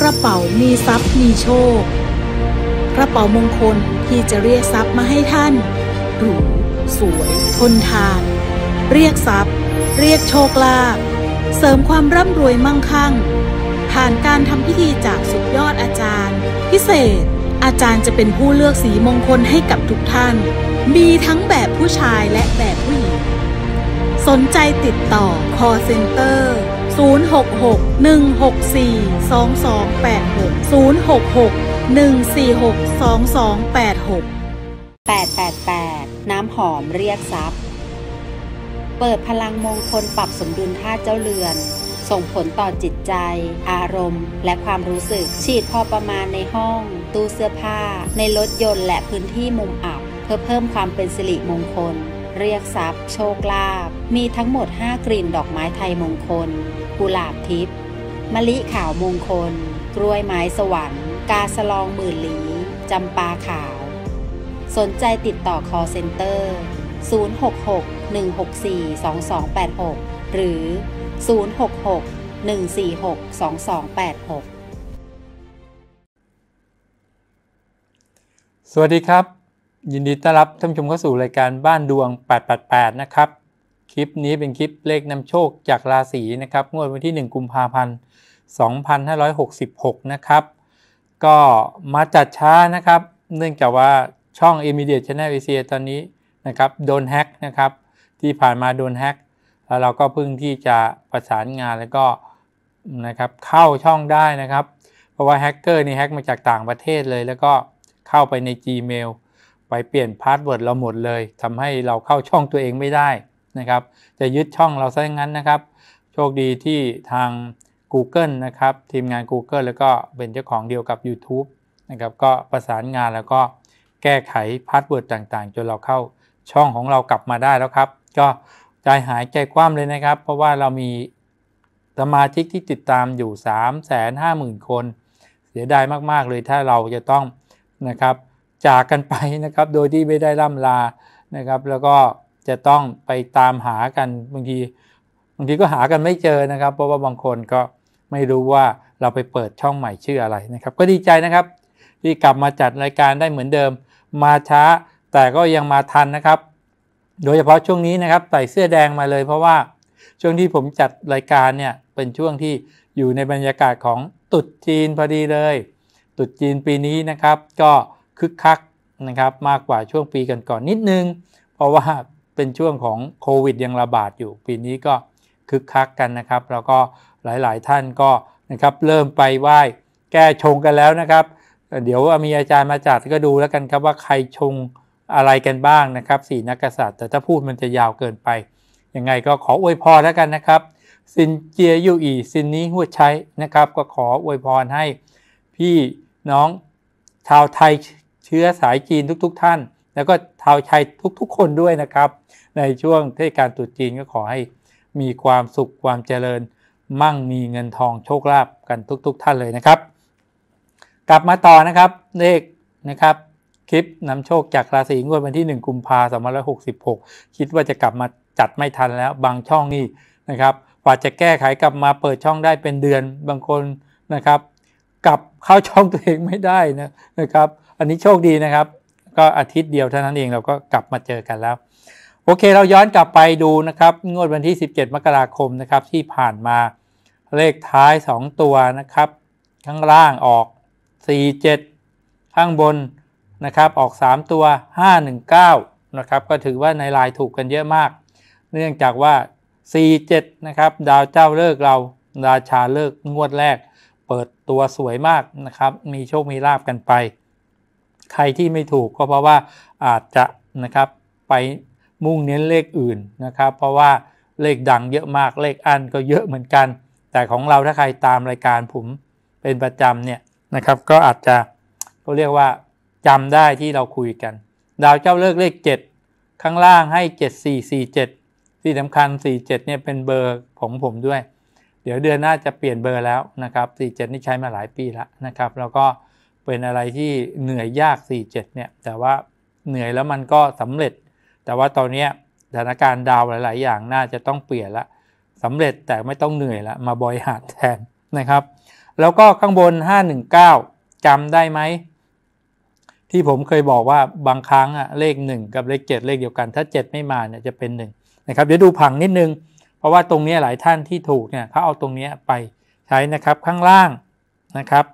กระเป๋ามีทรัพย์มีโชค กระเป๋ามงคลที่จะเรียกทรัพย์มาให้ท่านหรูสวย ทนทาน เรียกทรัพย์ เรียกโชคลาภเสริมความร่ำรวยมั่งคั่ง ผ่านการทำพิธีจากสุดยอดอาจารย์ พิเศษ อาจารย์จะเป็นผู้เลือกสีมงคลให้กับทุกท่าน มีทั้งแบบผู้ชายและแบบผู้หญิง สนใจติดต่อ c เซ็นเตอร์066-164-2286 066-146-2286 8น้ำหอมเรียกทรัพย์ เปิดพลังมงคลปรับสมดุลธาตุเจ้าเรือน ส่งผลต่อจิตใจ อารมณ์และความรู้สึก ฉีดพอประมาณในห้อง ตู้เสื้อผ้า ในรถยนต์และพื้นที่มุมอับเพื่อเพิ่มความเป็นสิริมงคลเรียกทรัพย์โชคลาภมีทั้งหมด 5 กลิ่นดอกไม้ไทยมงคลกุหลาบทิพย์มะลิขาวมงคล กล้วยไม้สวรรค์กาสลองหมื่นหลีจำปาขาว สนใจติดต่อคอเซ็นเตอร์ 066-164-2286 หรือ 066-146-2286 สวัสดีครับยินดีต้อนรับท่านชมเข้าสู่รายการบ้านดวง 888 นะครับ คลิปนี้เป็นคลิปเลขนำโชคจากราศีนะครับ งวดวันที่ 1 กุมภาพันธ์ 2566 นะครับ ก็มาจัดช้านะครับ เนื่องจากว่าช่อง i m m e d i a t e Channel Asia ตอนนี้ นะครับโดนแฮกนะครับ ที่ผ่านมาโดนแฮกแล้วเราก็เพิ่งที่จะประสานงานแล้วก็นะครับเข้าช่องได้นะครับ เพราะว่าแฮกเกอร์นี่แฮกมาจากต่างประเทศเลยแล้วก็เข้าไปใน Gmail ไปเปลี่ยนพาสเวิร์ดเราหมดเลย ทำให้เราเข้าช่องตัวเองไม่ได้นะครับ จะยึดช่องเราซะงั้นนะครับ โชคดีที่ทาง Google นะครับ ทีมงาน Google แล้วก็เป็นเจ้าของเดียวกับ YouTube นะครับก็ประสานงานแล้วก็แก้ไขพาสเวิร์ดต่างๆ จนเราเข้าช่องของเรากลับมาได้แล้วครับ ก็ใจหายใจคว่ำเลยนะครับ เพราะว่าเรามี สมาชิกที่ติดตามอยู่ 3 5 0 0 0 0 คน เสียดายมากๆเลยถ้าเราจะต้องนะครับจากกันไปนะครับ โดยที่ไม่ได้ร่ำลานะครับ แล้วก็จะต้องไปตามหากันบางที บางทีก็หากันไม่เจอนะครับ เพราะว่าบางคนก็ไม่รู้ว่าเราไปเปิดช่องใหม่ชื่ออะไรนะครับ ก็ดีใจนะครับที่กลับมาจัดรายการได้เหมือนเดิมมาช้า แต่ก็ยังมาทันนะครับ โดยเฉพาะช่วงนี้นะครับใส่เสื้อแดงมาเลย เพราะว่าช่วงที่ผมจัดรายการเนี่ยเป็นช่วงที่อยู่ในบรรยากาศของตุดจีนพอดีเลย ตุดจีนปีนี้นะครับก็คึกคักนะครับมากกว่าช่วงปีก่อนๆนนิดนึง เพราะว่าเป็นช่วงของโควิดยังระบาดอยู่ ปีนี้ก็คึกคักกันนะครับ แล้วก็หลาย ๆ ท่านก็นะครับเริ่มไปไหว้แก้ชงกันแล้วนะครับ เดี๋ยวมีอาจารย์มาจัดก็ดูแล้วกันครับ ว่าใครชงอะไรกันบ้างนะครับสี่นักกษัตริย์แต่ถ้าพูดมันจะยาวเกินไปยังไงก็ขออวยพรแล้วกันนะครับซินเจียยู่อีซินนี้หัวใช้นะครับ ก็ขออวยพรให้ พี่น้องชาวไทยเชื้อสายจีนทุกๆ ท่าน แล้วก็ชาวไทยทุก ๆ คนด้วยนะครับ ในช่วงเทศกาลตรุษจีนก็ขอให้มีความสุขความเจริญ มั่งมีเงินทองโชคลาภกันทุก ๆ ท่านเลยนะครับ กลับมาต่อนะครับ เลขนะครับ คลิปนำโชคจากราศีงวดวันที่ 1กุมภาพันธ์2566 คิดว่าจะกลับมาจัดไม่ทันแล้ว บางช่องนี่นะครับกว่าจะแก้ไขกลับมาเปิดช่องได้เป็นเดือนบางคนนะครับกลับเข้าช่องตัวเองไม่ได้นะนะครับอันนี้โชคดีนะครับ ก็อาทิตย์เดียวเท่านั้นเองเราก็กลับมาเจอกันแล้ว โอเคเราย้อนกลับไปดูนะครับ งวดวันที่ 17มกราคมนะครับที่ผ่านมาเลขท้าย 2 ตัวนะครับข้างล่างออก 47ข้างบนนะครับออก 3 ตัว 519นะครับก็ถือว่าในลายถูกกันเยอะมาก เนื่องจากว่า 47นะครับดาวเจ้าเลิกเราราชาเลิกงวดแรกเปิดตัวสวยมากนะครับมีโชคมีลาบกันไปใครที่ไม่ถูกก็เพราะว่าอาจจะนะครับไปมุ่งเน้นเลขอื่นนะครับ เพราะว่าเลขดังเยอะมากเลขอันก็เยอะเหมือนกัน แต่ของเราถ้าใครตามรายการผมเป็นประจำเนี่ยนะครับก็อาจจะเขาเรียกว่าจำได้ที่เราคุยกันดาวเจ้าเลิกเลข7 ข้างล่างให้ 7447ที่สำคัญ 47เนี่ยเป็นเบอร์ของผมด้วย เดี๋ยวเดือนหน้าจะเปลี่ยนเบอร์แล้วนะครับ 47นี่ใช้มาหลายปีแล้วนะครับแล้วก็เป็นอะไรที่เหนื่อยยาก 4-7 เนี่ย แต่ว่าเหนื่อยแล้วมันก็สำเร็จ แต่ว่าตอนนี้สถานการณ์ดาวหลาย ๆ อย่างน่าจะต้องเปลี่ยนละสำเร็จแต่ไม่ต้องเหนื่อยละมาบอยหาดแทนนะครับ แล้วก็ข้างบน 519จำได้ไหม ที่ผมเคยบอกว่าบางครั้งอะเลข 1 กับเลข 7 เลขเดียวกัน ถ้า 7 ไม่มาเนี่ยจะเป็น1นะครับเดี๋ยวดูผังนิดนึง เพราะว่าตรงนี้หลายท่านที่ถูกเนี่ยเขาเอาตรงนี้ไปใช้นะครับข้างล่างนะครับ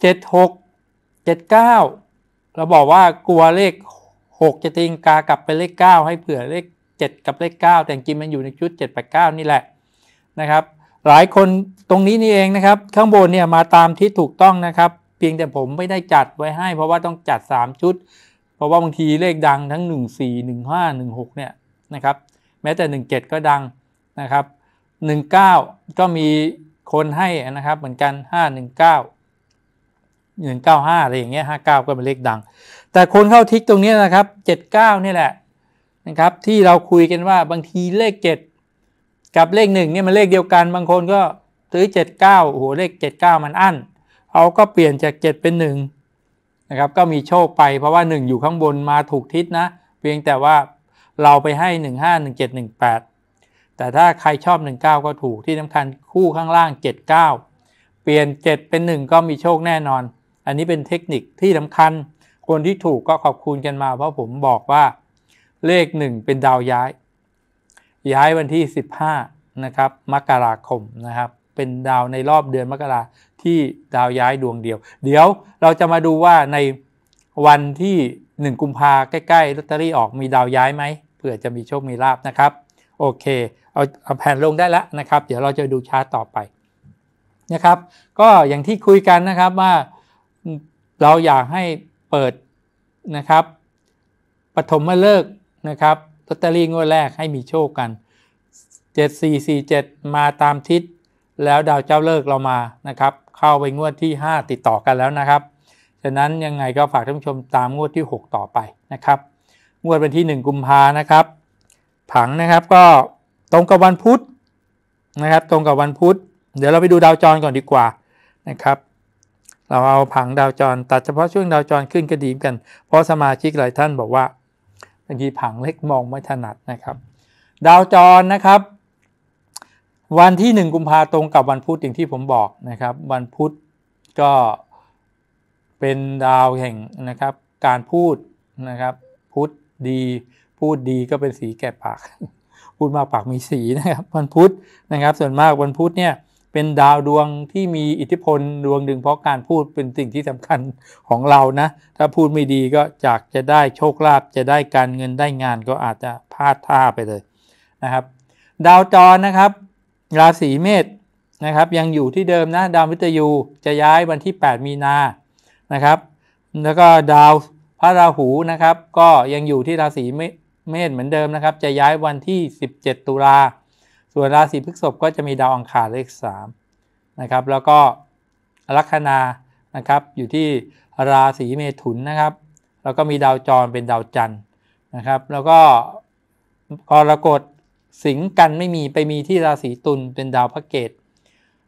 เจ็ดหกเจ็ดเก้าเราบอกว่ากลัวเลขหกจะตีงกากลับไปเลขเก้าให้เผื่อเลขเจ็ดกับเลขเก้าแต่จริงมันอยู่ในชุดเจ็ดแปดเก้านี่แหละนะครับ หลายคนตรงนี้นี่เองนะครับ ข้างบนเนี่ยมาตามที่ถูกต้องนะครับ เพียงแต่ผมไม่ได้จัดไว้ให้เพราะว่าต้องจัด 3 ชุด เพราะว่าบางทีเลขดังทั้ง 1 4 1 5 1 6เนี่ยนะครับแม้แต่ 17 ก็ดังนะครับ 19 ก็มีคนให้นะครับเหมือนกัน 519หนึ่งเก้าห้าอะไรอย่างเงี้ยห้าเก้าก็เป็นเลขดัง แต่คนเข้าทิกตรงนี้นะครับเจ็ดเก้านี่แหละนะครับที่เราคุยกันว่าบางทีเลขเจ็ดกับเลขหนึ่งเนี่ยมันเลขเดียวกัน บางคนก็ซื้อเจ็ดเก้าโอ้โหเลขเจ็ดเก้ามันอั้นเขาก็เปลี่ยนจากเจ็ดเป็นหนึ่งนะครับก็มีโชคไปเพราะว่าหนึ่งอยู่ข้างบนมาถูกทิศนะเพียงแต่ว่าเราไปให้หนึ่งห้าหนึ่งเจ็ดหนึ่งแปดแต่ถ้าใครชอบหนึ่งเก้าก็ถูกที่สำคัญคู่ข้างล่างเจ็ดเก้าเปลี่ยนเจ็ดเป็นหนึ่งก็มีโชคแน่นอนอันนี้เป็นเทคนิคที่สำคัญ คนที่ถูกก็ขอบคุณกันมา เพราะผมบอกว่า เลขหนึ่งเป็นดาวย้าย ย้ายวันที่15นะครับมกราคมนะครับ เป็นดาวในรอบเดือนมกราที่ดาวย้ายดวงเดียว เดี๋ยวเราจะมาดูว่าในวันที่ 1 กุมภาใกล้ๆลอตเตอรี่ออกมีดาวย้ายไหมเผื่อจะมีโชคมีลาบนะครับโอเคเอาเอาแผ่นลงได้แล้วนะครับ เดี๋ยวเราจะดูชาร์ตต่อไปนะครับ ก็อย่างที่คุยกันนะครับว่าเราอยากให้เปิดนะครับปฐมฤกษ์นะครับลอตเตอรี่งวดแรกให้มีโชคกัน 7447 มาตามทิศ แล้วดาวเจ้าเลิกเรามานะครับ เข้าไปงวดที่ 5 ติดต่อกันแล้วนะครับฉะนั้นยังไงก็ฝากท่านผู้ชมตามงวดที่ 6 ต่อไปนะครับ งวดวันที่ 1 กุมภานะครับผังนะครับก็ตรงกับวันพุธนะครับ ตรงกับวันพุธเดี๋ยวเราไปดูดาวจรก่อนดีกว่านะครับเราเอาผังดาวจรตัดเฉพาะช่วงดาวจร ขึ้นก็ดีกัน เพราะสมาชิกหลายท่านบอกว่าบางทีผังเล็กมองไม่ถนัดนะครับ ดาวจรนะครับ วันที่1กุมภาตรงกับวันพุธอย่างที่ผมบอกนะครับ วันพุธก็ เป็นดาวแห่งนะครับ การพูดนะครับพุธดี พูดดีก็เป็นสีแก่ปากพูดมากปากมีสีนะครับวันพุธนะครับ ส่วนมากวันพุธเนี่ยเป็นดาวดวงที่มีอิทธิพลดวงหนึ่งเพราะการพูดเป็นสิ่งที่สำคัญของเรานะถ้าพูดไม่ดีก็จากจะได้โชคลาภจะได้การเงินได้งานก็อาจจะพลาดท่าไปเลยนะครับ ดาวจรนะครับ ราศีเมษนะครับ ยังอยู่ที่เดิมนะดาวมิตยูจะย้ายวันที่ 8 มีนานะครับ แล้วก็ดาวพระราหูนะครับ ก็ยังอยู่ที่ราศีเมษเหมือนเดิมนะครับ จะย้ายวันที่ 17 ตุลาคมส่วนราศีพฤษภก็จะมีดาวอังคารเลข3นะครับ แล้วก็ลัคนานะครับอยู่ที่ราศีเมถุนนะครับ แล้วก็มีดาวจรเป็นดาวจันทร์นะครับ แล้วก็กรกฎสิงกันไม่มีไปมีที่ราศีตุลเป็นดาวพระเกต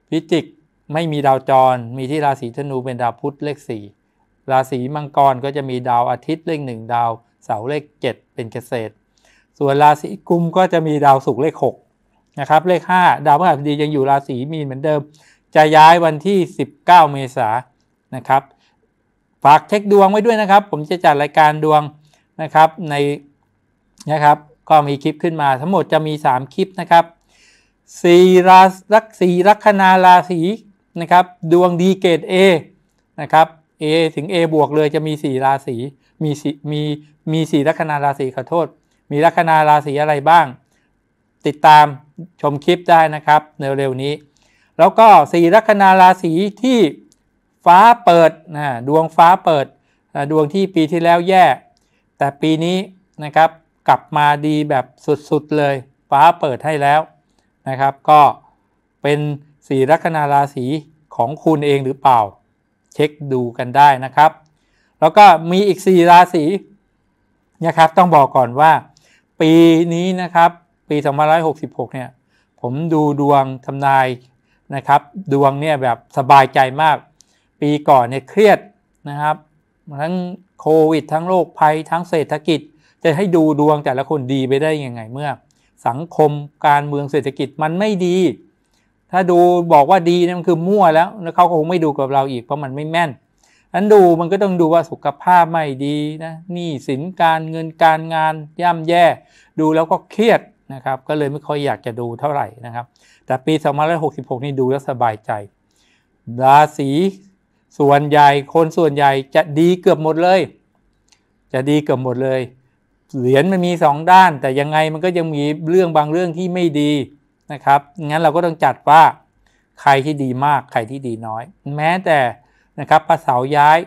พิจิกไม่มีดาวจร มีที่ราศีธนูเป็นดาวพุธเลข4ราศีมังกรก็จะมีดาวอาทิตย์เลขหนึ่งดาวเสาลขเลข 7 เป็นเกษตร ส่วนราศีกุมก็จะมีดาวศุกร์เลข 6นะครับเลข5ดาวพฤหัสบดียังอยู่ราศีมีนเหมือนเดิม จะย้ายวันที่ 19 เมษายนนะครับฝากเช็คดวงไว้ด้วยนะครับ ผมจะจัดรายการดวงนะครับในนะครับก็มีคลิปขึ้นมาทั้งหมดจะมี 3 คลิปนะครับสี่รารักสีลัคนาราศีนะครับดวงดีเกต A นะครับ A ถึง A บวกเลยจะมี 4 ราศีมีมีมีสีลัคนาราศีขอโทษ มีลัคนาราศีอะไรบ้างติดตามชมคลิปได้นะครับในเร็วนี้ แล้วก็สี่ลัคนาราศีที่ฟ้าเปิดนะดวงฟ้าเปิดดวงที่ปีที่แล้วแย่แต่ปีนี้นะครับกลับมาดีแบบสุดๆเลย ฟ้าเปิดให้แล้วนะครับ ก็เป็นสี่ลัคนาราศีของคุณเองหรือเปล่า เช็คดูกันได้นะครับ แล้วก็มีอีกสี่ราศีนะครับต้องบอกก่อนว่า ปีนี้นะครับปี 2566เนี่ยผมดูดวงทำนายนะครับดวงเนี่ยแบบสบายใจมาก ปีก่อนเนี่ยเครียดนะครับ ทั้งโควิดทั้งโรคภัยทั้งเศรษฐกิจจะให้ดูดวงแต่ละคนดีไปได้ยังไงเมื่อ สังคมการเมืองเศรษฐกิจมันไม่ดี ถ้าดูบอกว่าดีนี่มันคือมั่วแล้วแล้วเขาก็คงไม่ดูกับเราอีกเพราะมันไม่แม่นนั้นดูมันก็ต้องดูว่าสุขภาพไม่ดีนะนี่สินการเงินการงานย่ำแย่ ดูแล้วก็เครียดนะครับก็เลยไม่ค่อยอยากจะดูเท่าไหร่นะครับ แต่ปี2566นี่ดูแล้วสบายใจราศีส่วนใหญ่ คนส่วนใหญ่จะดีเกือบหมดเลย จะดีเกือบหมดเลย เหรียญมันมี 2 ด้านแต่ยังไงมันก็ยังมีเรื่องบางเรื่องที่ไม่ดีนะครับงั้นเราก็ต้องจัดว่าใครที่ดีมากใครที่ดีน้อย แม้แต่นะครับพระเสาย้าย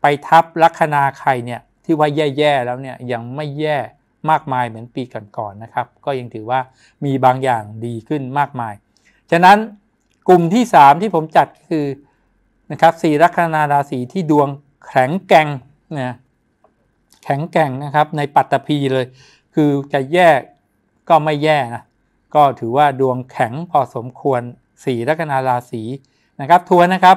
ไปทับลัคนาใครเนี่ยที่ว่าแย่ๆแล้วเนี่ยยังไม่แย่มากมายเหมือนปีก่อนๆนนะครับก็ยังถือว่ามีบางอย่างดีขึ้นมากมาย ฉะนั้นกลุ่มที่ 3 ที่ผมจัดคือนะครับสี่ลัคนาราศีที่ดวงแข็งแกร่งนะแข็งแกร่งนะครับในปัตตภีเลย คือจะแย่ก็ไม่แย่นะก็ถือว่าดวงแข็งพอสมควรสีลัคนาราศีนะครับทัวนนะครับ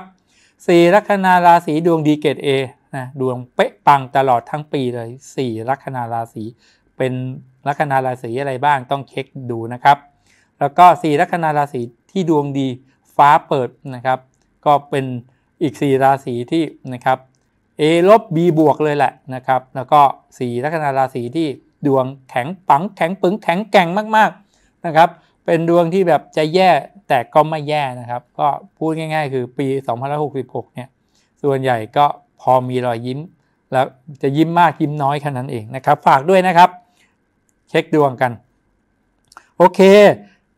สีลัคนาราศีดวงดีเกตเอนะดวงเป๊ะปังตลอดทั้งปีเลยสีลัคนาราศีเป็นลัคนาราศีอะไรบ้างต้องเช็คดูนะครับ แล้วก็4ลัคนาราศีที่ดวงดีฟ้าเปิดนะครับ ก็เป็นอีก4ราศีที่นะครับ A ลบ B บวกเลยแหละนะครับ แล้วก็4ลัคนาราศีที่ดวงแข็งปังแข็งปึงแข็งแกร่งมากๆนะครับ เป็นดวงที่แบบจะแย่แต่ก็ไม่แย่นะครับ ก็พูดง่าย ๆ คือ ปี2 0 6 6เนี่ยส่วนใหญ่ก็พอมีรอยยิ้ม แล้วจะยิ้มมากยิ้มน้อยแค่นั้นเองนะครับฝากด้วยนะครับเช็คดวงกันโอเค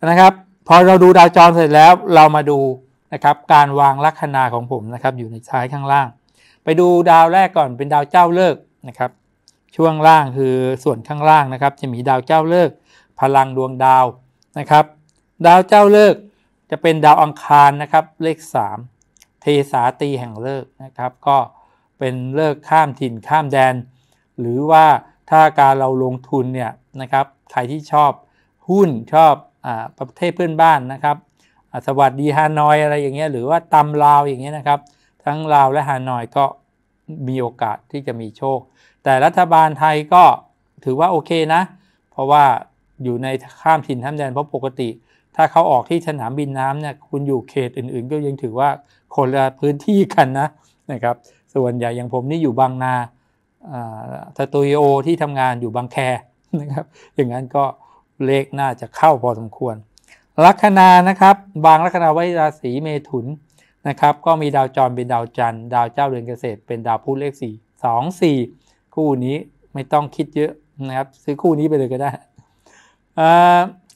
นะครับพอเราดูดาวจรเสร็จแล้วเรามาดูนะครับการวางลัคนาของผมนะครับ อยู่ในท้ายข้างล่าง ไปดูดาวแรกก่อนเป็นดาวเจ้าเลิกนะครับ ช่วงล่างคือส่วนข้างล่างนะครับ จะมีดาวเจ้าเลิกพลังดวงดาวนะครับ ดาวเจ้าเลิกจะเป็นดาวอังคารนะครับเลข 3 เทสาตีแห่งเลิกนะครับ ก็เป็นเลิกข้ามถิ่นข้ามแดน หรือว่าถ้าการเราลงทุนเนี่ยนะครับใครที่ชอบหุ้นชอบอประเทศเพื่อนบ้านนะครับ สวัสดีฮานอยอะไรอย่างเงี้ยหรือว่าตำลาวอย่างเงี้ยนะครับทั้งลาวและฮานอยก็มีโอกาสที่จะมีโชค แต่รัฐบาลไทยก็ถือว่าโอเคนะ เพราะว่าอยู่ในข้ามถิ่นข้ามแดนเพราะปกติ ถ้าเขาออกที่สนามบินน้ำเนี่ยคุณอยู่เขตอื่นๆก็ยังถือว่าคนละพื้นที่กันนะนะครับส่วนใหญ่อย่างผมนี่อยู่บางนาสตูดิโอที่ทำงานอยู่บางแค นะครับ อย่างนั้นก็เลขน่าจะเข้าพอสมควร ลัคนานะครับ บางลัคนาไว้ราศีเมถุนนะครับ ก็มีดาวจรเป็นดาวจันทร์ดาวเจ้าเรือนเกษตรเป็นดาวพุธเลข 4 2 4 คู่นี้ไม่ต้องคิดเยอะนะครับซื้อคู่นี้ไปเลยก็ได้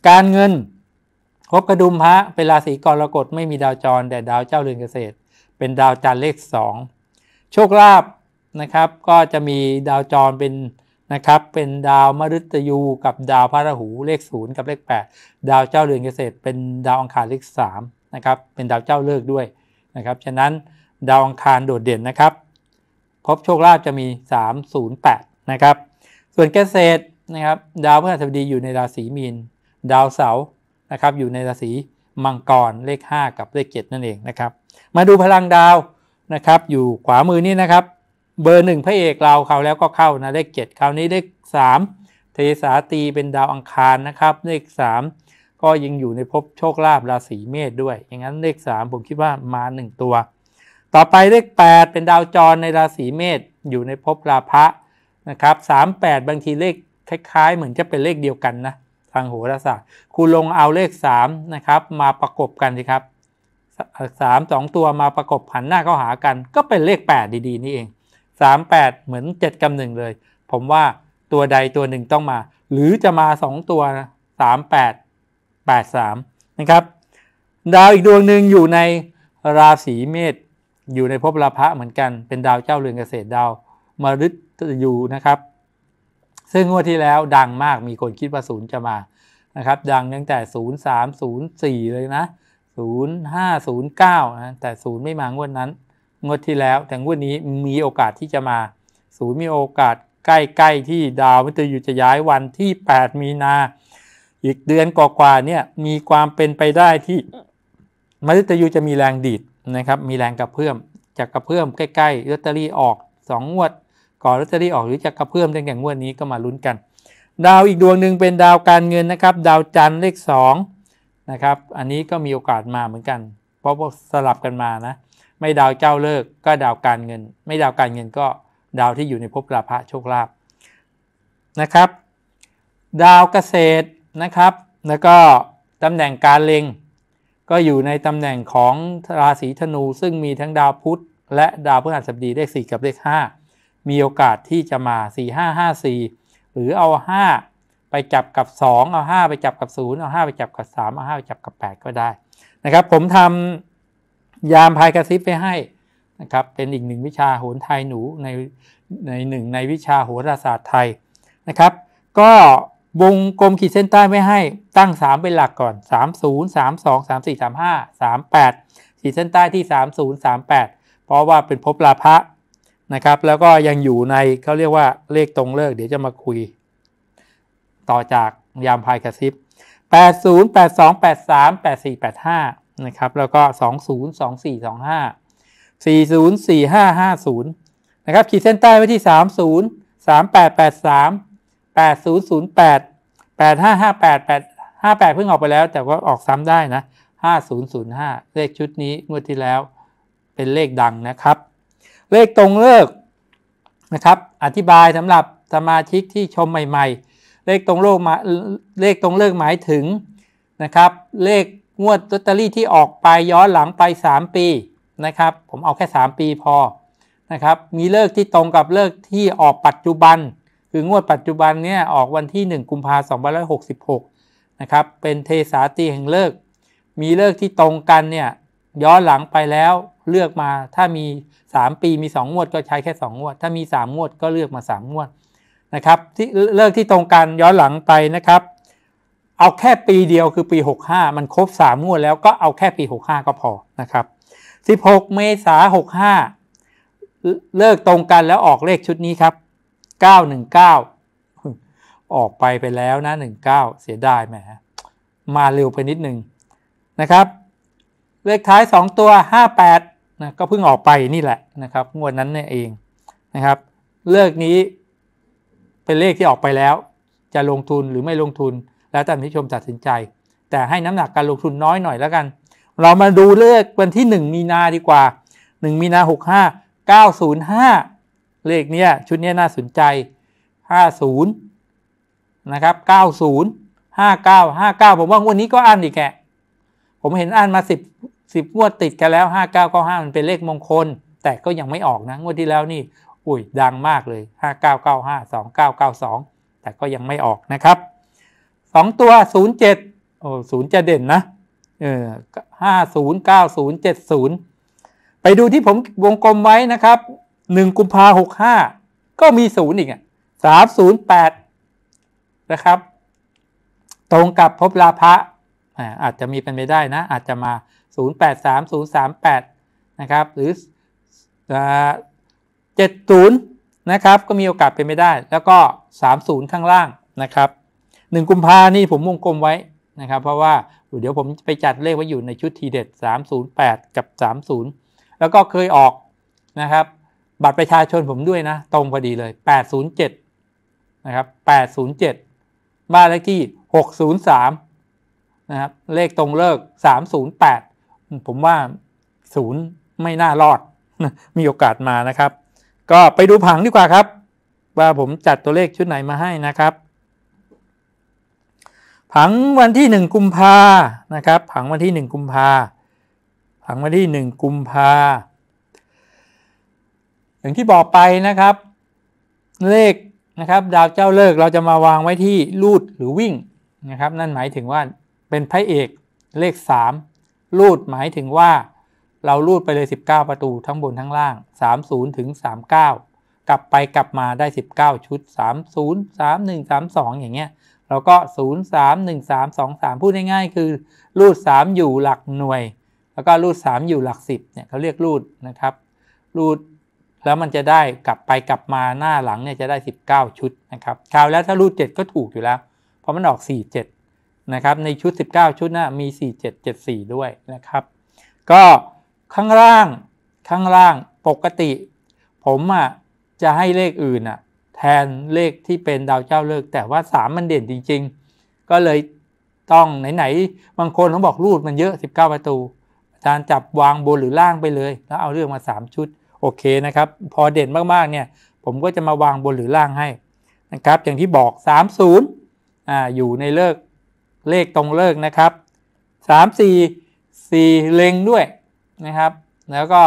การเงินพบกระดุมพระเป็นราศีกรกฎไม่มีดาวจรแต่ดาวเจ้าเรือนเกษตร เป็นดาวจันทร์เลข 2 โชคลาภนะครับ ก็จะมีดาวจรเป็นนะครับ เป็นดาวมฤตยูกับดาวพระราหูเลขศูนย์กับเลข8 ดาวเจ้าเรือนเกษตร เป็นดาวอังคารเลขสามนะครับ เป็นดาวเจ้าเลิกด้วยนะครับ ฉะนั้นดาวอังคารโดดเด่นนะครับ พบโชคลาภจะมี308นะครับ ส่วนเกษตรนะครับ ดาวพฤหัสบดีอยู่ในราศีมีน ดาวเสาร์นะครับ อยู่ในราศีมังกรเลข 5 กับเลข 7 นั่นเองนะครับ มาดูพลังดาวนะครับ อยู่ขวามือนี่นะครับเบอร์หนึ่งพระเอกเราเขาแล้วก็เข้านะเลขเจ็ดคราวนี้เลขสามเทสาตีเป็นดาวอังคารนะครับเลขสามก็ยังอยู่ในภพโชคลาภราศีเมษด้วย อย่างนั้นเลขสามผมคิดว่ามาหนึ่งตัว ต่อไปเลขแปดเป็นดาวจรในราศีเมษอยู่ในภพราพะนะครับสามแปดบางทีเลขคล้ายๆเหมือนจะเป็นเลขเดียวกันนะทางโหราศาสตร์คุณลงเอาเลขสามนะครับมาประกบกันสิครับสสามองตัวมาประกบหันหน้าเข้าหากัน ก็เป็นเลขแปดดีๆนี่เอง38 เหมือน 7กำหนึ่งเลย ผมว่าตัวใดตัวหนึ่งต้องมา หรือจะมา 2 ตัว 38 83นะครับดาวอีกดวงหนึ่งอยู่ในราศีเมษอยู่ในภพราพะเหมือนกันเป็นดาวเจ้าเรือนเกษตรดาวมฤตยูนะครับ ซึ่งงวดที่แล้วดังมากมีคนคิดว่าศูนย์จะมานะครับ ดังตั้งแต่ 0 3 0 4 เลยนะ 0 5 0 9นะแต่ศูนย์ไม่มางวดนั้นงวดที่แล้วแต่งวดนี้มีโอกาสที่จะมาศูนย์มีโอกาสใกล้ๆที่ดาวมิตรอยู่จะย้ายวันที่ 8 มีนาอีกเดือนกว่าๆเนี่ยมีความเป็นไปได้ที่มิตยูจะมีแรงดีดนะครับ มีแรงกระเพื่อมจากกระเพื่อมใกล้ๆลอตเตอรี่ออก2งวดก่อนลอตเตอรี่ออกหรือจากกระเพื่อมตั้งแต่งวดนี้ก็มาลุ้นกัน ดาวอีกดวงหนึ่งเป็นดาวการเงินนะครับ ดาวจันทร์เลข2นะครับอันนี้ก็มีโอกาสมาเหมือนกัน เพราะสลับกันมานะไม่ดาวเจ้าเลิกก็ดาวการเงิน ไม่ดาวการเงินก็ดาวที่อยู่ในภพราภะโชคลาภ นะครับ ดาวเกษตรนะครับ แล้วก็ตำแหน่งการเล็ง ก็อยู่ในตำแหน่งของราศีธนู ซึ่งมีทั้งดาวพุธและดาวพฤหัสบดีเลข4กับเลข 5 มีโอกาสที่จะมา 4554 หรือเอา 5 ไปจับกับ 2 เอา 5 ไปจับกับ 0 เอา 5 ไปจับกับ3เอา5ไปจับกับ 8 ก็ได้นะครับ ผมทำยามพายกระซิบไปให้นะครับเป็นอีกหนึ่งวิชาโหนไทยหนูในในหนึ่งในวิชาโหราศาสตร์ไทยนะครับก็วงกลมขีดเส้นใต้ไม่ให้ตั้ง 3 เป็นหลักก่อน 3 0 3 2 3 4 3 5 3 8ขีดเส้นใต้ที่ 3 0 3 8 เพราะว่าเป็นภพลาภะนะครับ แล้วก็ยังอยู่ในเขาเรียกว่าเลขตรงเลิกเดี๋ยวจะมาคุย ต่อจากยามพายกระซิบ8 0 8 2 8 3 8 4 8 5นะครับแล้วก็ 202425 404550นะครับขีดเส้นใต้ไว้ที่ 30 3883 8008 8558 858 เพิ่งออกไปแล้วแต่ว่าออกซ้ำได้นะ5005 เลขชุดนี้งวดที่แล้วเป็นเลขดังนะครับ เลขตรงเลิกนะครับอธิบายสำหรับสมาชิกที่ชมใหม่ๆ เลขตรงโลกมาเลขตรงเลิกหมายถึงนะครับเลขงวดลอตเตอรี่ที่ออกไปย้อนหลังไป 3 ปีนะครับ ผมเอาแค่ 3 ปีพอนะครับ มีเลิกที่ตรงกับเลิกที่ออกปัจจุบันคืองวดปัจจุบันเนี่ยออกวันที่1กุมภาพันธ์2566นะครับเป็นเทสาตีแห่งเลิก มีเลิกที่ตรงกันเนี่ยย้อนหลังไปแล้วเลือกมาถ้ามี 3 ปีมี2งวดก็ใช้แค่ 2 งวด ถ้ามี 3 งวดก็เลือกมา 3 งวดนะครับที่เลิกที่ตรงกันย้อนหลังไปนะครับเอาแค่ปีเดียวคือปี 65 มันครบ 3งวดแล้วก็เอาแค่ปี 65 ก็พอนะครับ16 เมษายน65 เลิกตรงกันแล้วออกเลขชุดนี้ครับ 919 ออกไปไปแล้วนะ 19 เสียดายแหมมาเร็วไปนิดหนึ่งนะครับเลขท้าย 2 ตัว 58นะก็เพิ่งออกไปนี่แหละนะครับงวดนั้นเนี่ยเองนะครับเลขนี้เป็นเลขที่ออกไปแล้ว จะลงทุนหรือไม่ลงทุนแล้วแต่ผู้ชมตัดสินใจ แต่ให้น้ำหนักการลงทุนน้อยหน่อยแล้วกัน เรามาดูเลือกวันที่ 1 มีนาดีกว่า 1 มีนา65 905 เลขเนี้ยชุดเนี้ยน่าสนใจ 50นะครับ90 59 59 ผมว่าวันี้ก็อ่านอีกแก ผมเห็นอ่านมา 10 10งวดติดกันแล้ว 5995 มันเป็นเลขมงคล แต่ก็ยังไม่ออกนะงวดที่แล้วนี่ อุ้ยดังมากเลย 5995 2992 แต่ก็ยังไม่ออกนะครับสองตัวศูนย์เจ็ดโอ้ศูนย์จะเด่นนะ เออห้าศูนย์เก้าศูนย์เจ็ดศูนย์ไปดูที่ผมวงกลมไว้นะครับหนึ่งกุมภาหกห้าก็มีศูนย์อีกสามศูนย์แปดนะครับ ตรงกับพบลาภะอาจจะมีเป็นไปได้นะ อาจจะมา 083 038 นะครับ หรือ70นะครับ ก็มีโอกาสเป็นไปได้ แล้วก็ 30 ข้างล่างนะครับหนึ่งกุมภานี่ผมวงกลมไว้นะครับ เพราะว่าเดี๋ยวผมไปจัดเลขไว้อยู่ในชุดทีเด็ด 308 กับ 30 แล้วก็เคยออกนะครับ บัตรประชาชนผมด้วยนะ ตรงพอดีเลย 807นะครับ807บ้านเลขที่603 นะครับ เลขตรงเลิก 308 ผมว่าศูนย์ไม่น่ารอดมีโอกาสมานะครับ ก็ไปดูผังดีกว่าครับ ว่าผมจัดตัวเลขชุดไหนมาให้นะครับผังวันที่ 1 กุมภานะครับ ผังวันที่1กุมภาผังวันที่1กุมภาอย่างที่บอกไปนะครับ เลขนะครับ ดาวเจ้าเลิกเราจะมาวางไว้ที่ลูดหรือวิ่งนะครับ นั่นหมายถึงว่าเป็นพระเอกเลข3ลูดหมายถึงว่า เราลูดไปเลย 19 ประตูทั้งบนทั้งล่าง 30ถึง39 กลับไปกลับมาได้ 19 ชุด 30 31 32อย่างเงี้ยแล้วก็ 0 3 1 3 2 3 พูดง่ายๆ คือ รูด 3 อยู่หลักหน่วย แล้วก็รูด 3 อยู่หลัก10เนี่ยเขาเรียกรูด นะครับ รูด แล้วมันจะได้กลับไปกลับมาหน้าหลังเนี่ยจะได้ 19 ชุดนะครับ คราวแล้วถ้ารูด 7 ก็ถูกอยู่แล้ว เพราะมันออก 47 นะครับ ในชุด 19 ชุดนะ่ะมี 4774 ด้วยนะครับ ก็ข้างล่าง ข้างล่าง ปกติ ผมอ่ะจะให้เลขอื่นอ่ะแทนเลขที่เป็นดาวเจ้าเลิกแต่ว่า 3 มันเด่นจริงๆ ก็เลยต้องไหนๆ บางคนต้องบอกรูดมันเยอะ 19ประตูอาจารย์จับวางบนหรือล่างไปเลย แล้วเอาเรื่องมา 3 ชุด โอเคนะครับ พอเด่นมากๆเนี่ย ผมก็จะมาวางบนหรือล่างให้นะครับ อย่างที่บอก 30อ่าอยู่ในเลิกเลขตรงเลิกนะครับ 3 4 4 เล็งด้วยนะครับ แล้วก็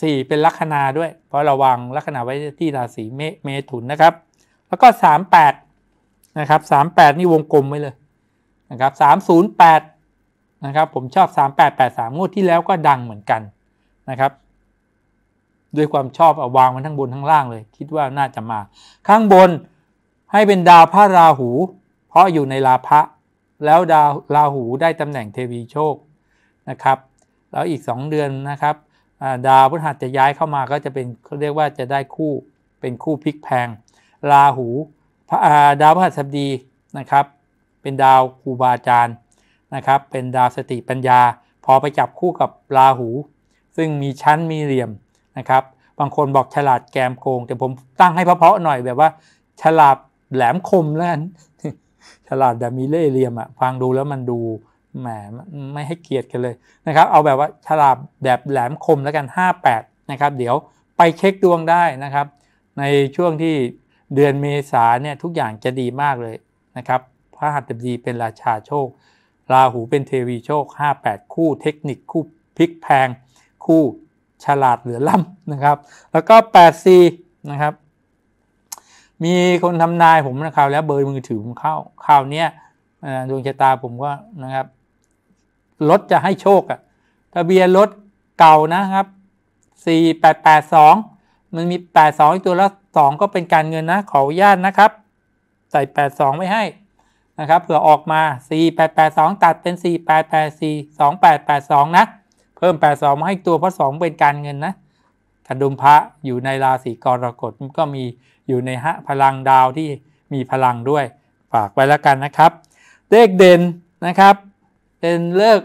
สี่เป็นลัคนาด้วย เพราะระวังลัคนาไว้ที่ราศีเมถุนนะครับ แล้วก็สามแปดนะครับสามแปดนี่วงกลมไว้เลยนะครับสามศูนย์แปดนะครับผมชอบสามแปดแปดสามงวดที่แล้วก็ดังเหมือนกันนะครับ ด้วยความชอบเอาวางมันทั้งบนทั้งล่างเลย คิดว่าน่าจะมา ข้างบนให้เป็นดาวพระราหู เพราะอยู่ในราพะ แล้วดาวราหูได้ตำแหน่งเทวีโชคนะครับ แล้วอีก 2 เดือนนะครับดาวพฤหัสจะย้ายเข้ามาก็จะเป็นเขาเรียกว่าจะได้คู่เป็นคู่พลิกแพง ราหูดาวพฤหัสบดีนะครับ เป็นดาวครูบาอาจารย์นะครับเป็นดาวสติปัญญา พอไปจับคู่กับราหู ซึ่งมีชั้นมีเหลี่ยมนะครับ บางคนบอกฉลาดแกมโกง แต่ผมตั้งให้เพาะๆหน่อย แบบว่าฉลาดแหลมคมแล้วฉลาดแต่มีเล่ห์เหลี่ยมอะฟังดูแล้วมันดูแหมไม่ให้เกียรติกันเลยนะครับ เอาแบบว่าฉลาดแบบแหลมคมแล้วกัน 58 นะครับ เดี๋ยวไปเช็คดวงได้นะครับ ในช่วงที่เดือนเมษาเนี่ยทุกอย่างจะดีมากเลยนะครับพระหัตถ์ดีเป็นราชาโชค ราหูเป็นเทวีโชค 58 คู่เทคนิคคู่พลิกแพงคู่ฉลาดเหลือล้ำนะครับ แล้วก็84นะครับมีคนทำนายผมนะครับแล้วเบอร์มือถือผมเข้าขราวเนี้ยดวงชะตาผมก็นะครับรถจะให้โชคอะทะเบียนรถเก่านะครับ 4882 มันมี 82ตัวละว2 ก็เป็นการเงินนะ ขออนุญาตนะครับ ใส่82ไม่ให้นะครับเผื่อออกมา 4 8 8 2 ตัดเป็น4 8 8 4 2 8 8 2นะ เพิ่ม 8 2 มาให้ตัวเพราะ 2 เป็นการเงินนะกระดุมพระอยู่ในราศีกรกฎก็มีอยู่ในฮะพลังดาวที่มีพลังด้วย ฝากไว้แล้วกันนะครับเลขเด่นนะครับเป็นเลิก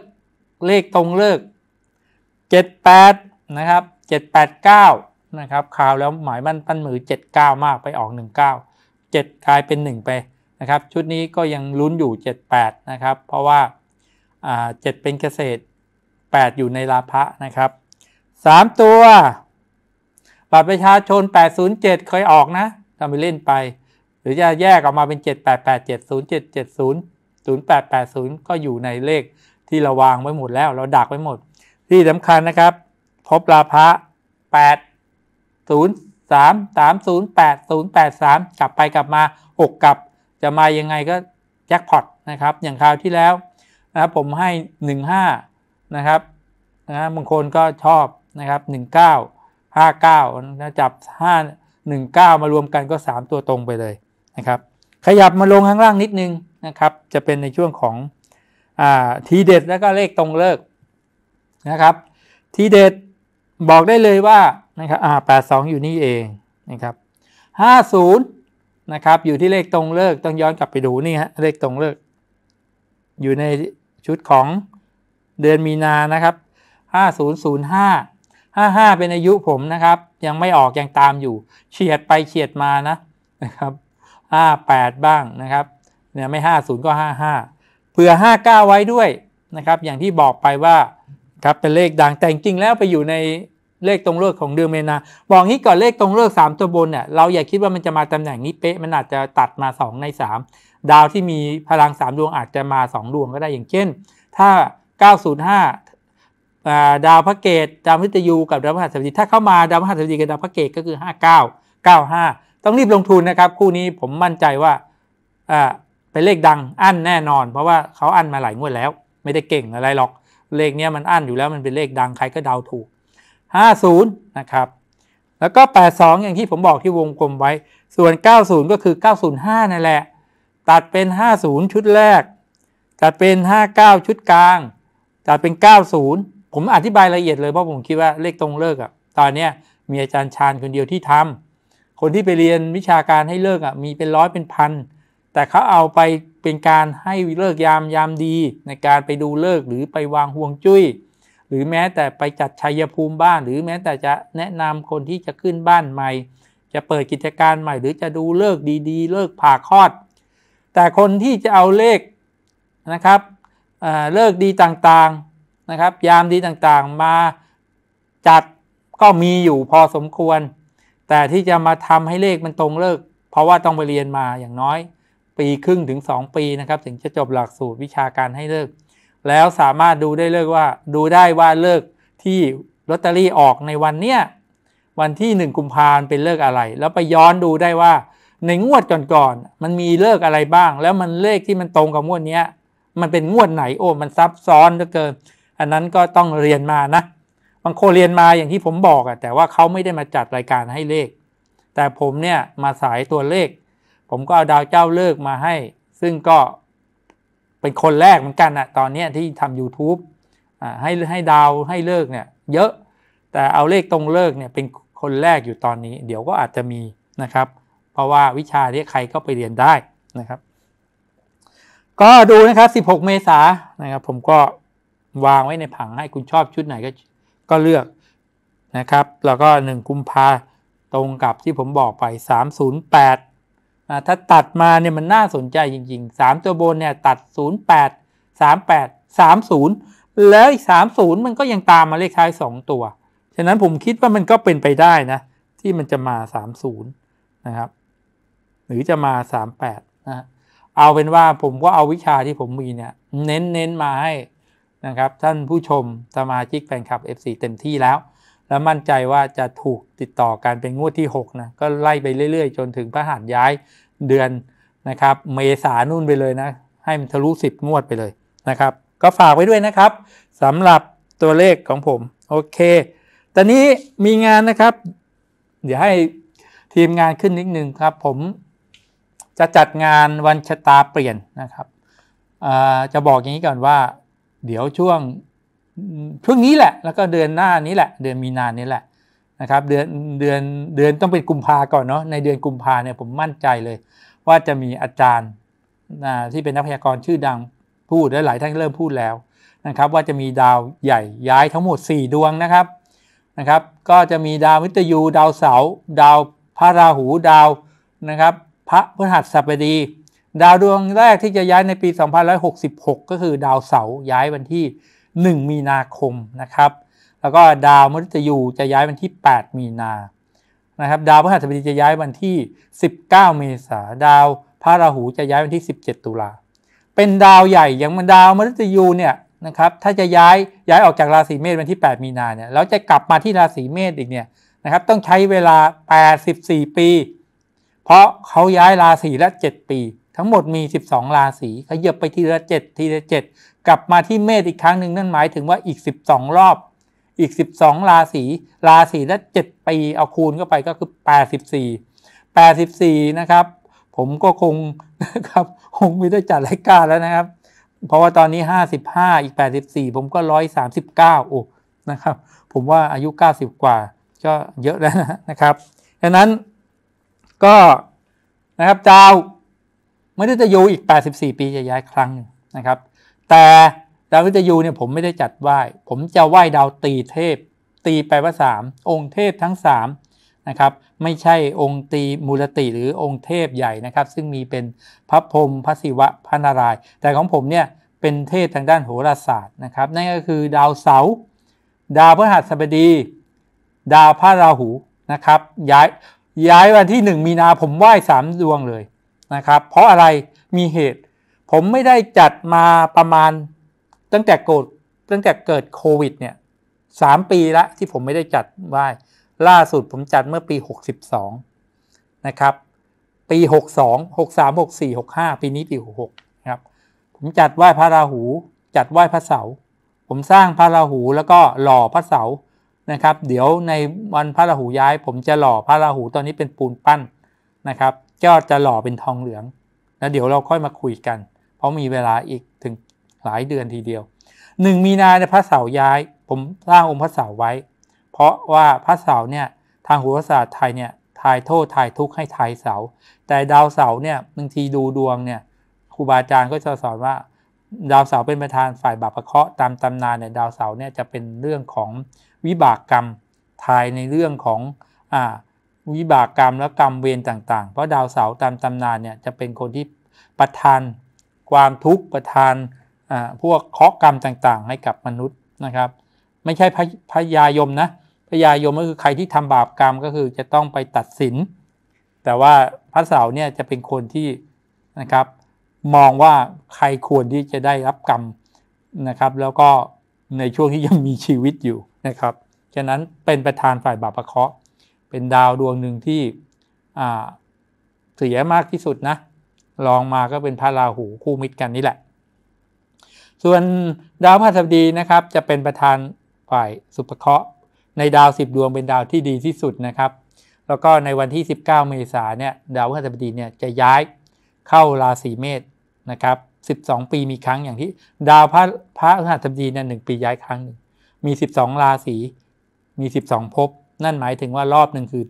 เลขตรงเลิก78นะครับ789นะครับข่าวแล้วหมายมันปั้นมือ 79 มากไปออก 19 7กลายเป็น 1 ไป นะครับ ชุดนี้ก็ยังลุ้นอยู่ 78 นะครับ เพราะว่าเจ็ดเป็นเกษตร 8 อยู่ในลาภะนะครับ 3 ตัวบัตรประชาชน 807 เคยออกนะทำไปเล่นไป หรือจะแยกออกมาเป็น 7 8 8 7 0 7 7 0 0880 ก็อยู่ในเลขที่เราวางไว้หมดแล้ว เราดักไว้หมด ที่สำคัญนะครับ พบลาพะ 8 0 3 3 0 8 0 8 3 กลับไปกลับมา6กลับ จะมายังไงก็แจ็คพอตนะครับอย่างคราวที่แล้วนะครับผมให้ 15นะครับนะบางคนก็ชอบนะครับ 19 59นะจับ 5 19 มารวมกันก็ 3 ตัวตรงไปเลยนะครับขยับมาลงข้างล่างนิดนึงนะครับ จะเป็นในช่วงของอทีเด็ดแล้วก็เลขตรงเลิกนะครับ ทีเด็ดบอกได้เลยว่านะครับอ่าแปดสองอยู่นี่เองนะครับห้าศูนย์นะครับอยู่ที่เลขตรงเลิกต้องย้อนกลับไปดูนี่ฮะเลขตรงเลิก อยู่ในชุดของเดือนมีนานะครับห้าศูนย์ศูนย์ห้าห้าห้าเป็นอายุผมนะครับ ยังไม่ออก ยังตามอยู่ เฉียดไปเฉียดมานะ นะครับ58 บ้างนะครับ เนี่ยไม่ 50 ก็ 55 เผื่อ 59 ไว้ด้วยนะครับ อย่างที่บอกไปว่าครับเป็นเลขดังแต่จริงแล้วไปอยู่ในเลขตรงเลือกของเดือนเมนา บอกนี้ก่อนเลขตรงเลือก 3 ตัวบนเนี่ยเราอย่าคิดว่ามันจะมาตำแหน่งนี้เป๊ะ มันอาจจะตัดมา 2 ใน 3 ดาวที่มีพลัง 3 ดวงอาจจะมา2ดวงก็ได้อย่างเช่น ถ้า 905 ดาวพระเกตดาวพฤตยูกับดาวพฤหัสบดีถ้าเข้ามาดาวพฤหัสบดีกับดาวพระเกตก็คือ 59 95ต้องรีบลงทุนนะครับคู่นี้ผมมั่นใจว่าอ่าเป็นเลขดังอั้นแน่นอน เพราะว่าเขาอั้นมาหลายงวดแล้ว ไม่ได้เก่งอะไรหรอกเลขเนี้ยมันอั้นอยู่แล้วมันเป็นเลขดังใครก็เดาถูก 50นะครับแล้วก็ 82 อย่างที่ผมบอกที่วงกลมไว้ส่วน90ก็คือ905นั่นแหละตัดเป็น 50 ชุดแรกตัดเป็น59ชุดกลางตัดเป็น 90 ผมอธิบายละเอียดเลยเพราะผมคิดว่าเลขตรงเลิกอะตอนนี้มีอาจารย์ชาญคนเดียวที่ทำคนที่ไปเรียนวิชาการให้เลิกอ่ะมีเป็นร้อยเป็นพันแต่เขาเอาไปเป็นการให้เลิกยามยามดีในการไปดูเลิกหรือไปวางห่วงจุย้ยหรือแม้แต่ไปจัดชัยภูมิบ้าน หรือแม้แต่จะแนะนำคนที่จะขึ้นบ้านใหม่ จะเปิดกิจการใหม่ หรือจะดูเลิกดีๆ เลิกผ่าคลอด แต่คนที่จะเอาเลขนะครับเเลิกดีต่างๆนะครับ ยามดีต่างๆมาจัดก็มีอยู่พอสมควรแต่ ที่จะมาทำให้เลขมันตรงเลิกเพราะว่าต้องไปเรียนมาอย่างน้อย ปีครึ่งถึง 2 ปีนะครับ ถึงจะจบหลักสูตรวิชาการให้เลิก แล้วสามารถดูได้เลิกว่า ดูได้ว่าเลิกที่ลอตเตอรี่ออกในวันเนี้ยวันที่1กุมภาพันธ์เป็นเลิกอะไร แล้วไปย้อนดูได้ว่า ในงวดก่อนๆมันมีเลิกอะไรบ้าง แล้วมันเลขที่มันตรงกับงวดนี้มันเป็นงวดไหนโอ้มันซับซ้อนเหลือเกิน อันนั้นก็ต้องเรียนมานะบางคนเรียนมาอย่างที่ผมบอกอะแต่ว่าเขาไม่ได้มาจัดรายการให้เลข แต่ผมเนี่ยมาสายตัวเลข ผมก็เอาดาวเจ้าเลิกมาให้ ซึ่งก็เป็นคนแรกเหมือนกันอะตอนนี้ที่ทำ YouTube ให้ให้ดาวให้เลิกเนี่ย เยอะแต่เอาเลขตรงเลิกเนี่ยเป็นคนแรกอยู่ตอนนี้ เดี๋ยวก็อาจจะมีนะครับ เพราะว่าวิชาที่ใครก็ไปเรียนได้นะครับ ก็ดูนะครับ16 เมษายนนะครับ ผมก็วางไว้ในผังให้คุณชอบชุดไหนก็ก็เลือกนะครับแล้วก็1กุมภาตรงกับที่ผมบอกไป 308ถ้าตัดมาเนี่ยมันน่าสนใจจริงๆ 3 ตัวบนเนี่ยตัด 08 38 30 แล้วอีก 30 มันก็ยังตามมาเลขท้าย 2 ตัว ฉะนั้นผมคิดว่ามันก็เป็นไปได้นะที่มันจะมา 30นะครับหรือจะมา 38นะเอาเป็นว่าผมก็เอาวิชาที่ผมมีเนี่ยเน้นเน้นมาให้นะครับท่านผู้ชมสมาชิกแฟนคลับ FC เต็มที่แล้ว แล้วมั่นใจว่าจะถูกติดต่อการเป็นงวดที่ 6 นะก็ไล่ไปเรื่อยๆ จนถึงพระหัตย้ายเดือนนะครับ เมษานู่นไปเลยนะ ให้มันทะลุ10 งวดไปเลยนะครับก็ฝากไว้ด้วยนะครับสำหรับตัวเลขของผม โอเค ตอนนี้มีงานนะครับ เดี๋ยวให้ทีมงานขึ้นนิดนึงครับผมจะจัดงานวันชะตาเปลี่ยนนะครับจะบอกอย่างนี้ก่อนว่าเดี๋ยวช่วงช่วงนี้แหละแล้วก็เดือนหน้านี้แหละเดือนมีนานี้แหละนะครับเดือนเดือนเดือนต้องเป็นกุมภาก่อนเนาะในเดือนกุมภาเนี่ยผมมั่นใจเลย ว่าจะมีอาจารย์ที่เป็นนักพยากรณ์ชื่อดังพูดและหลายท่านเริ่มพูดแล้วนะครับ ว่าจะมีดาวใหญ่ย้ายทั้งหมด 4 ดวงนะครับนะครับ ก็จะมีดาวมิตยูดาวเสาร์ดาวพระราหูดาวนะครับ พระพฤหัสบดีดาวดวงแรกที่จะย้ายในปี 2166 ก็คือดาวเสาร์ย้ายวันที่ 1 มีนาคมนะครับ แล้วก็ดาวมฤตยูจะย้ายวันที่ 8 มีนานะครับ ดาวพฤหัสบดีจะย้ายวันที่ 19 เมษาดาวพระราหูจะย้ายวันที่ 17 ตุลา เป็นดาวใหญ่อย่างดาวมฤตยูเนี่ยนะครับ ถ้าจะย้าย ย้ายออกจากราศีเมษวันที่ 8 มีนาเนี่ยแล้วจะกลับมาที่ราศีเมษอีกเนี่ยนะครับ ต้องใช้เวลา 84 ปี เพราะเขาย้ายราศีละ 7 ปีทั้งหมดมี 12 ราศีขยับไปทีละ7ทีละ7กลับมาที่เมษอีกครั้งหนึ่งนั่นหมายถึงว่าอีก 12 รอบ อีก 12 ราศี ราศีละ7ปี เอาคูณเข้าไปก็คือ 84 84 นะครับ ผมก็คงนะครับคงไม่ได้จัดรายการแล้วนะครับ เพราะว่าตอนนี้ 55 อีก 84 ผมก็ 139โอ้นะครับ ผมว่าอายุ 90 กว่าก็เยอะแล้วนะครับดังนั้นก็นะครับดาวไม่ได้ะอยูอีก 84 ปีจะย้ายครั้งนะครับ แต่ดาวมฤตยูเนี่ยผมไม่ได้จัดไหว้ผมจะไหว้ดาวตีเทพ ตีแปลว่า3องค์เทพทั้ง3นะครับ ไม่ใช่องค์ตีมูลติหรือองค์เทพใหญ่นะครับ ซึ่งมีเป็นพระพรหมพระศิวะ พระนารายณ์ แต่ของผมเนี่ยเป็นเทพทางด้านโหราศาสตร์นะครับ นั่นก็คือดาวเสาร์ดาวพฤหัสบดี ดาวพระราหูนะครับย้ายย้ายวันที่ 1 มีนาผมไหว้3ดวงเลยนะครับ เพราะอะไรมีเหตุ ผมไม่ได้จัดมาประมาณตั้งแต่เกิดตั้งแต่เกิดโควิดเนี่ยสามปีละที่ผมไม่ได้จัดไว้ ล่าสุดผมจัดเมื่อปี 62 นะครับ ปี 62 63 64 65 ปีนี้ปี 66นะครับ ผมจัดไหว้พระราหู จัดไหว้พระเสาร์ ผมสร้างพระราหูแล้วก็หล่อพระเสาร์นะครับ เดี๋ยวในวันพระราหูย้าย ผมจะหล่อพระราหูตอนนี้เป็นปูนปั้นนะครับก็จะหล่อเป็นทองเหลืองแล้วเดี๋ยวเราค่อยมาคุยกัน เพราะมีเวลาอีกถึงหลายเดือนทีเดียวหนึ่งมีนาในพระเสาย้ายผมสร้างองค์พระเสาไว้ เพราะว่าพระเสาเนี่ยทางโหราศาสตร์ไทยเนี่ยทายโทษทายทุกข์ให้ทายเสา แต่ดาวเสาเนี่ยบางทีดูดวงเนี่ยครูบาอาจารย์ก็จะสอนว่าดาวเสาเป็นประธานฝ่ายบาปเคราะห์ตามตำนานเนี่ยดาวเสาเนี่ยจะเป็นเรื่องของวิบากกรรมทายในเรื่องของอ่าวิบากกรรมและกรรมเวรต่าง ๆ เพราะดาวเสาร์ตามตำนานเนี่ยจะเป็นคนที่ประทานความทุกข์ประทานพวกเคราะกรรมต่างๆ ให้กับมนุษย์นะครับ ไม่ใช่พยายมนะพยายมก็คือใครที่ทำบาปกรรมก็คือจะต้องไปตัดสิน แต่ว่าพระเสาเนี่ยจะเป็นคนที่นะครับมองว่าใครควรที่จะได้รับกรรมนะครับแล้วก็ในช่วงที่ยังมีชีวิตอยู่นะครับฉะนั้นเป็นประธานฝ่ายบาปประเคาะเป็นดาวดวงหนึ่งที่เสียมากที่สุดนะลองมาก็เป็นพระราหูคู่มิตรกันนี่แหละ ส่วนดาวพฤหัสบดีนะครับจะเป็นประธานฝ่ายสุปเคราะห์ ในดาว 10 ดวงเป็นดาวที่ดีที่สุดนะครับ แล้วก็ในวันที่ 19 เมษาเนี่ยดาวพฤหัสบดีเนี่ยจะย้ายเข้าราศีเมษนะครับ12 ปีมีครั้งอย่างที่ ดาวพระพระพหัสบดีเนี่ยหปีย้ายครั้งงมี 12ราศีมี 12ภพนั่นหมายถึงว่ารอบหนึ่งคือ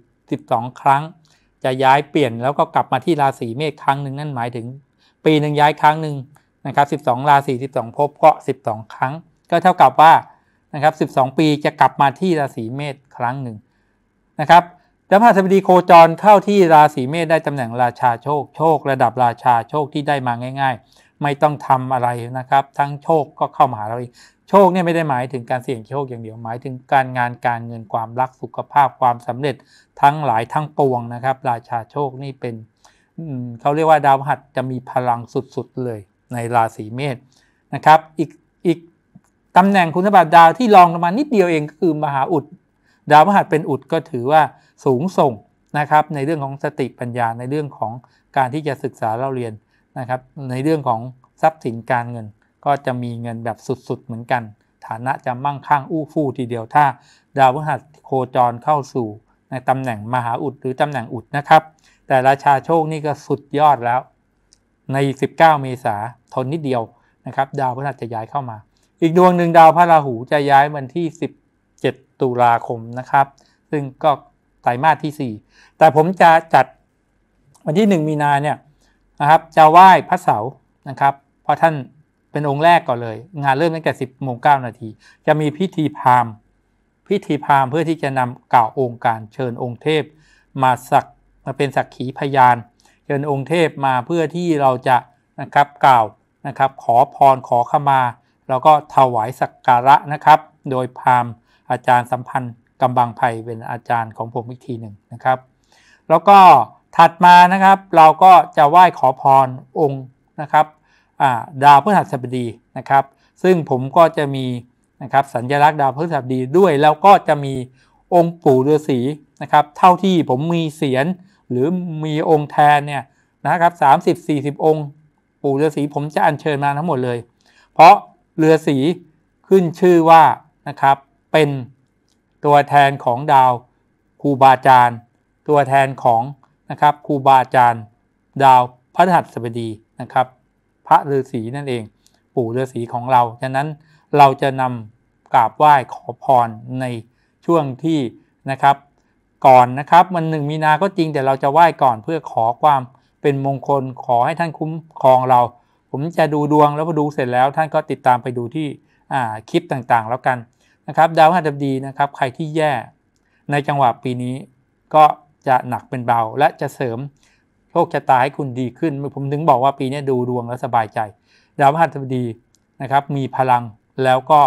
12 ครั้ง จะย้ายเปลี่ยน แล้วก็กลับมาที่ราศีเมษครั้งหนึ่งนั่นหมายถึง ปีหนึ่งย้ายครั้งหนึ่งนะครับ12 ราศี12ภพก็12 ครั้ง ก็เท่ากับว่านะครับ12 ปีจะกลับมาที่ราศีเมษครั้งหนึ่งนะครับดาวพฤหัสบดีโคจรเข้าที่ราศีเมษได้ตำแหน่งราชาโชคโชค ระดับราชาโชคที่ได้มาง่าย ๆ ไม่ต้องทำอะไรนะครับทั้งโชคก็เข้ามาหาเราเองโชคเนี่ยไม่ได้หมายถึงการเสี่ยงโชคอย่างเดียวหมายถึงการงานการเงินความรักสุขภาพความสำเร็จทั้งหลายทั้งปวงนะครับราชาโชคนี่เป็น เขาเรียกว่าดาวหัตจะมีพลังสุดๆ เลยในราศีเมษนะครับ อีกอีกตำแหน่งคุณสมบัติดาวที่รองลงมานิดเดียวเองก็คือมหาอุด ดาวมหาเป็นอุดก็ถือว่าสูงส่งนะครับในเรื่องของสติปัญญาในเรื่องของการที่จะศึกษาเราเรียนนะครับในเรื่องของทรัพย์สินการเงินก็จะมีเงินแบบสุดๆ เหมือนกัน ฐานะจะมั่งคั่งอู้ฟู่ทีเดียว ถ้า ดาวพฤหัสโคจรเข้าสู่ในตำแหน่งมหาอุดหรือ ตำแหน่งอุดนะครับ แต่ราชาโชคนี่ก็สุดยอดแล้ว ใน 19 เมษาทนนิดเดียวนะครับ ดาวพฤหัสจะย้ายเข้ามา อีกดวงหนึ่งดาวพระราหูจะย้ายวันที่ 17 ตุลาคมนะครับ ซึ่งก็ไตรมาสที่ 4 แต่ผมจะจัดวันที่ 1 มีนาเนี่ยนะครับจะไหว้พระเสาร์นะครับ เพราะท่านเป็นองค์แรกก่อนเลย งานเริ่มตั้งแต่สิบโมงเก้านาที จะมีพิธีพามพิธีพามเพื่อที่จะนำกล่าวองค์การเชิญองค์เทพ มาสักมาเป็นสักขีพยาน เชิญองค์เทพมาเพื่อที่เราจะนะครับกล่าวนะครับ ขอพรขอขมา แล้วก็ถวายสักการะนะครับ โดยพามอาจารย์สัมพันธ์กำบังภัย เป็นอาจารย์ของผมอีกทีหนึ่งนะครับ แล้วก็ถัดมานะครับ เราก็จะไหว้ขอพรองค์นะครับดาวพฤหัสบดีนะครับ ซึ่งผมก็จะมีนะครับสัญลักษณ์ดาวพฤหัสบดีด้วย แล้วก็จะมีองค์ปู่ฤาษีนะครับ เท่าที่ผมมีเสียนหรือมีองค์แทนเนี่ยนะครับสามสิบสี่สิบองค์ปู่ฤาษีผมจะอัญเชิญมาทั้งหมดเลย เพราะฤาษีขึ้นชื่อว่านะครับเป็นตัวแทนของดาวครูบาอาจารย์ตัวแทนของนะครับครูบาอาจารย์ดาวพระหัสบดีนะครับพระฤาษีนั่นเองปู่ฤาษีของเราฉะนั้นเราจะนำกราบไหว้ขอพรในช่วงที่นะครับก่อนนะครับมันหนึ่งมีนาก็จริงแต่เราจะไหว้ก่อนเพื่อขอความเป็นมงคลขอให้ท่านคุ้มครองเรา ผมจะดูดวงแล้วพอดูเสร็จแล้ว ท่านก็ติดตามไปดูที่คลิปต่างๆแล้วกันนะครับดาวพฤหัสบดีนะครับ ใครที่แย่ในจังหวะปีนี้ก็จะหนักเป็นเบาและจะเสริมโชคชะตาให้คุณดีขึ้นผมถึงบอกว่าปีนี้ดูดวงแล้วสบายใจ ดาวพฤหัสบดีนะครับมีพลังแล้วก็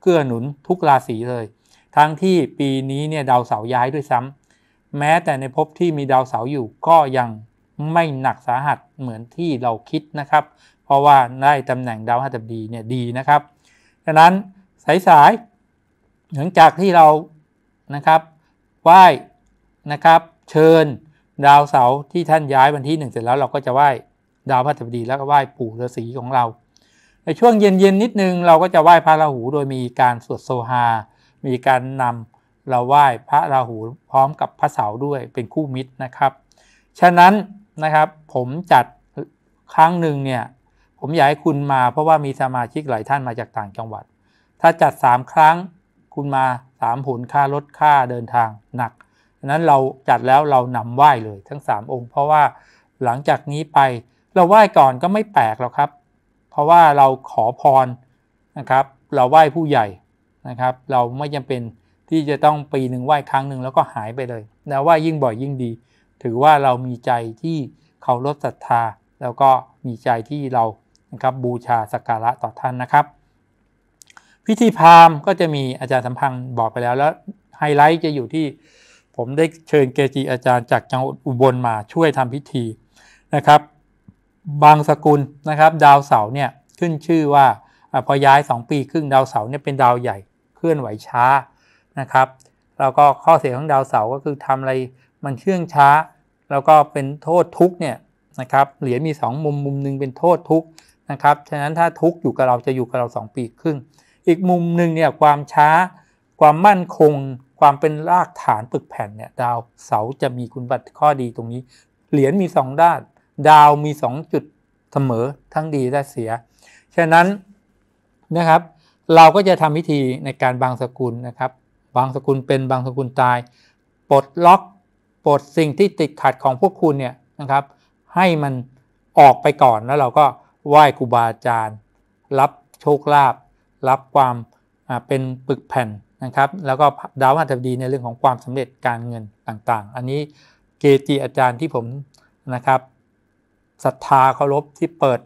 เกื้อหนุนทุกราศีเลย ทั้งที่ปีนี้เนี่ยดาวเสาย้ายด้วยซ้ำ แม้แต่ในภพที่มีดาวเสาอยู่ก็ยังไม่หนักสาหัสเหมือนที่เราคิดนะครับ เพราะว่าได้ตำแหน่งดาวพฤหัสบดีเนี่ยดีนะครับดังนั้นสายๆหลังจากที่เรานะครับไหว้นะครับเชิญดาวเสาร์ที่ท่านย้ายวันที่หนึ่งเสร็จแล้วเราก็จะไหว้ดาวพระัสบดีแล้วก็ไหว้ปู่ฤาษีของเรา ในช่วงเย็น ๆ นิดนึงเราก็จะไหว้พระราหู โดยมีการสวดโซฮา มีการนำเราไหว้พระราหูพร้อมกับพระเสาด้วยเป็นคู่มิตรนะครับ ฉะนั้นนะครับผมจัดครั้งหนึ่งเนี่ยผมอยากให้คุณมา เพราะว่ามีสมาชิกหลายท่านมาจากต่างจังหวัด ถ้าจัด3ครั้งคุณมา3ผลค่ารถค่าเดินทางหนักนั้นเราจัดแล้วเรานำไหว้เลยทั้ง 3 องค์ เพราะว่าหลังจากนี้ไปเราไหว้ก่อนก็ไม่แปลกหรอกครับ เพราะว่าเราขอพรนะครับ เราไหว้ผู้ใหญ่นะครับ เราไม่จำเป็นที่จะต้องปีหนึ่งไหว้ครั้งหนึ่งแล้วก็หายไปเลยนะไหว้ยิ่งบ่อยยิ่งดี ถือว่าเรามีใจที่เคารพศรัทธา แล้วก็มีใจที่เรานะครับบูชาสักการะต่อท่านนะครับ พิธีพราหมณ์ก็จะมีอาจารย์สัมพันธ์บอกไปแล้วแล้วไฮไลท์จะอยู่ที่ผมได้เชิญเกจิอาจารย์จากจังหวัดอุบลมาช่วยทำพิธีนะครับ บางสกุลนะครับ ดาวเสาเนี่ยขึ้นชื่อว่าพอย้าย2ปีครึ่งดาวเสาเนี่ยเป็นดาวใหญ่เคลื่อนไหวช้านะครับแล้วก็ข้อเสียของดาวเสาก็คือทำอะไรมันเชื่องช้า แล้วก็เป็นโทษทุกเนี่ยนะครับเหรียญมี2มุมมุมนึงเป็นโทษทุกนะครับฉะนั้นถ้าทุกอยู่กับเราจะอยู่กับเรา2ปีครึ่งอีกมุมหนึ่งเนี่ยความช้า ความมั่นคงความเป็นรากฐานปึกแผ่นเนี่ยดาวเสาจะมีคุณบัตรข้อดีตรงนี้ เหรียญมี 2 ด้าน ดาวมี 2 จุดเสมอทั้งดีและเสีย ฉะนั้นนะครับ เราก็จะทำพิธีในการบางสกุลนะครับบางสกุลเป็นบางสกุลตาย ปลดล็อกปลดสิ่งที่ติดขัดของพวกคุณเนี่ยนะครับให้มันออกไปก่อน แล้วเราก็ไหว้ครูบาอาจารย์ รับโชคลาภรับความเป็นปึกแผ่นนะครับแล้วก็ดาวพฤหัสบดีในเรื่องของความสำเร็จการเงินต่าง ๆ อันนี้เกจิอาจารย์ที่ผมนะครับศรัทธาเคารพที่เปิด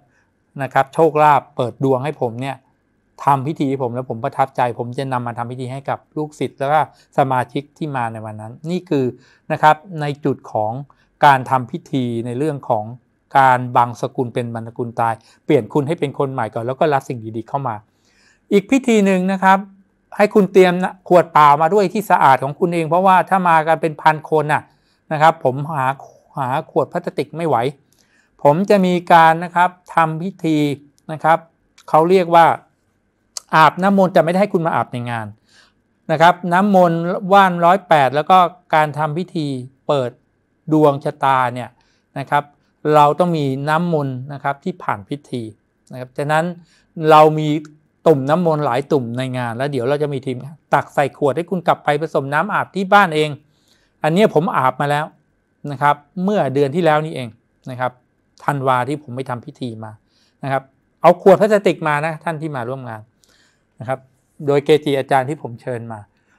นะครับโชคลาภเปิดดวงให้ผมเนี่ยทำพิธีผม แล้วผมประทับใจผมจะนำมาทำพิธีให้กับลูกศิษย์แล้วก็สมาชิกที่มาในวันนั้น นี่คือนะครับในจุดของการทำพิธีในเรื่องของการบังสกุลเป็นบรรกุลตาย เปลี่ยนคุณให้เป็นคนใหม่ก่อนแล้วก็รับสิ่งดีๆเข้ามา อีกพิธีหนึ่งนะครับให้คุณเตรียมขวดเปล่ามาด้วยที่สะอาดของคุณเอง เพราะว่าถ้ามากันเป็นพันคนนะนะครับ ผมหาหาขวดพลาสติกไม่ไหว ผมจะมีการนะครับทำพิธีนะครับเขาเรียกว่าอาบน้ำมนต์จะไม่ได้ให้คุณมาอาบในงานนะครับ น้ำมนต์ว่านร้อยแปดแล้วก็การทำพิธีเปิดดวงชะตาเนี่ยนะครับ เราต้องมีน้ำมนต์นะครับที่ผ่านพิธีนะครับฉะนั้นเรามีตุ่มน้ำมนต์หลายตุ่มในงาน แล้วเดี๋ยวเราจะมีทีม ตักใส่ขวดให้คุณกลับไปผสมน้ำอาบที่บ้านเอง อันนี้ผมอาบมาแล้วนะครับ เมื่อเดือนที่แล้วนี่เองนะครับธันวาที่ผมไปทำพิธีมานะครับ เอาขวดพลาสติกมานะท่านที่มาร่วมงานนะครับ โดยเกจิอาจารย์ที่ผมเชิญมา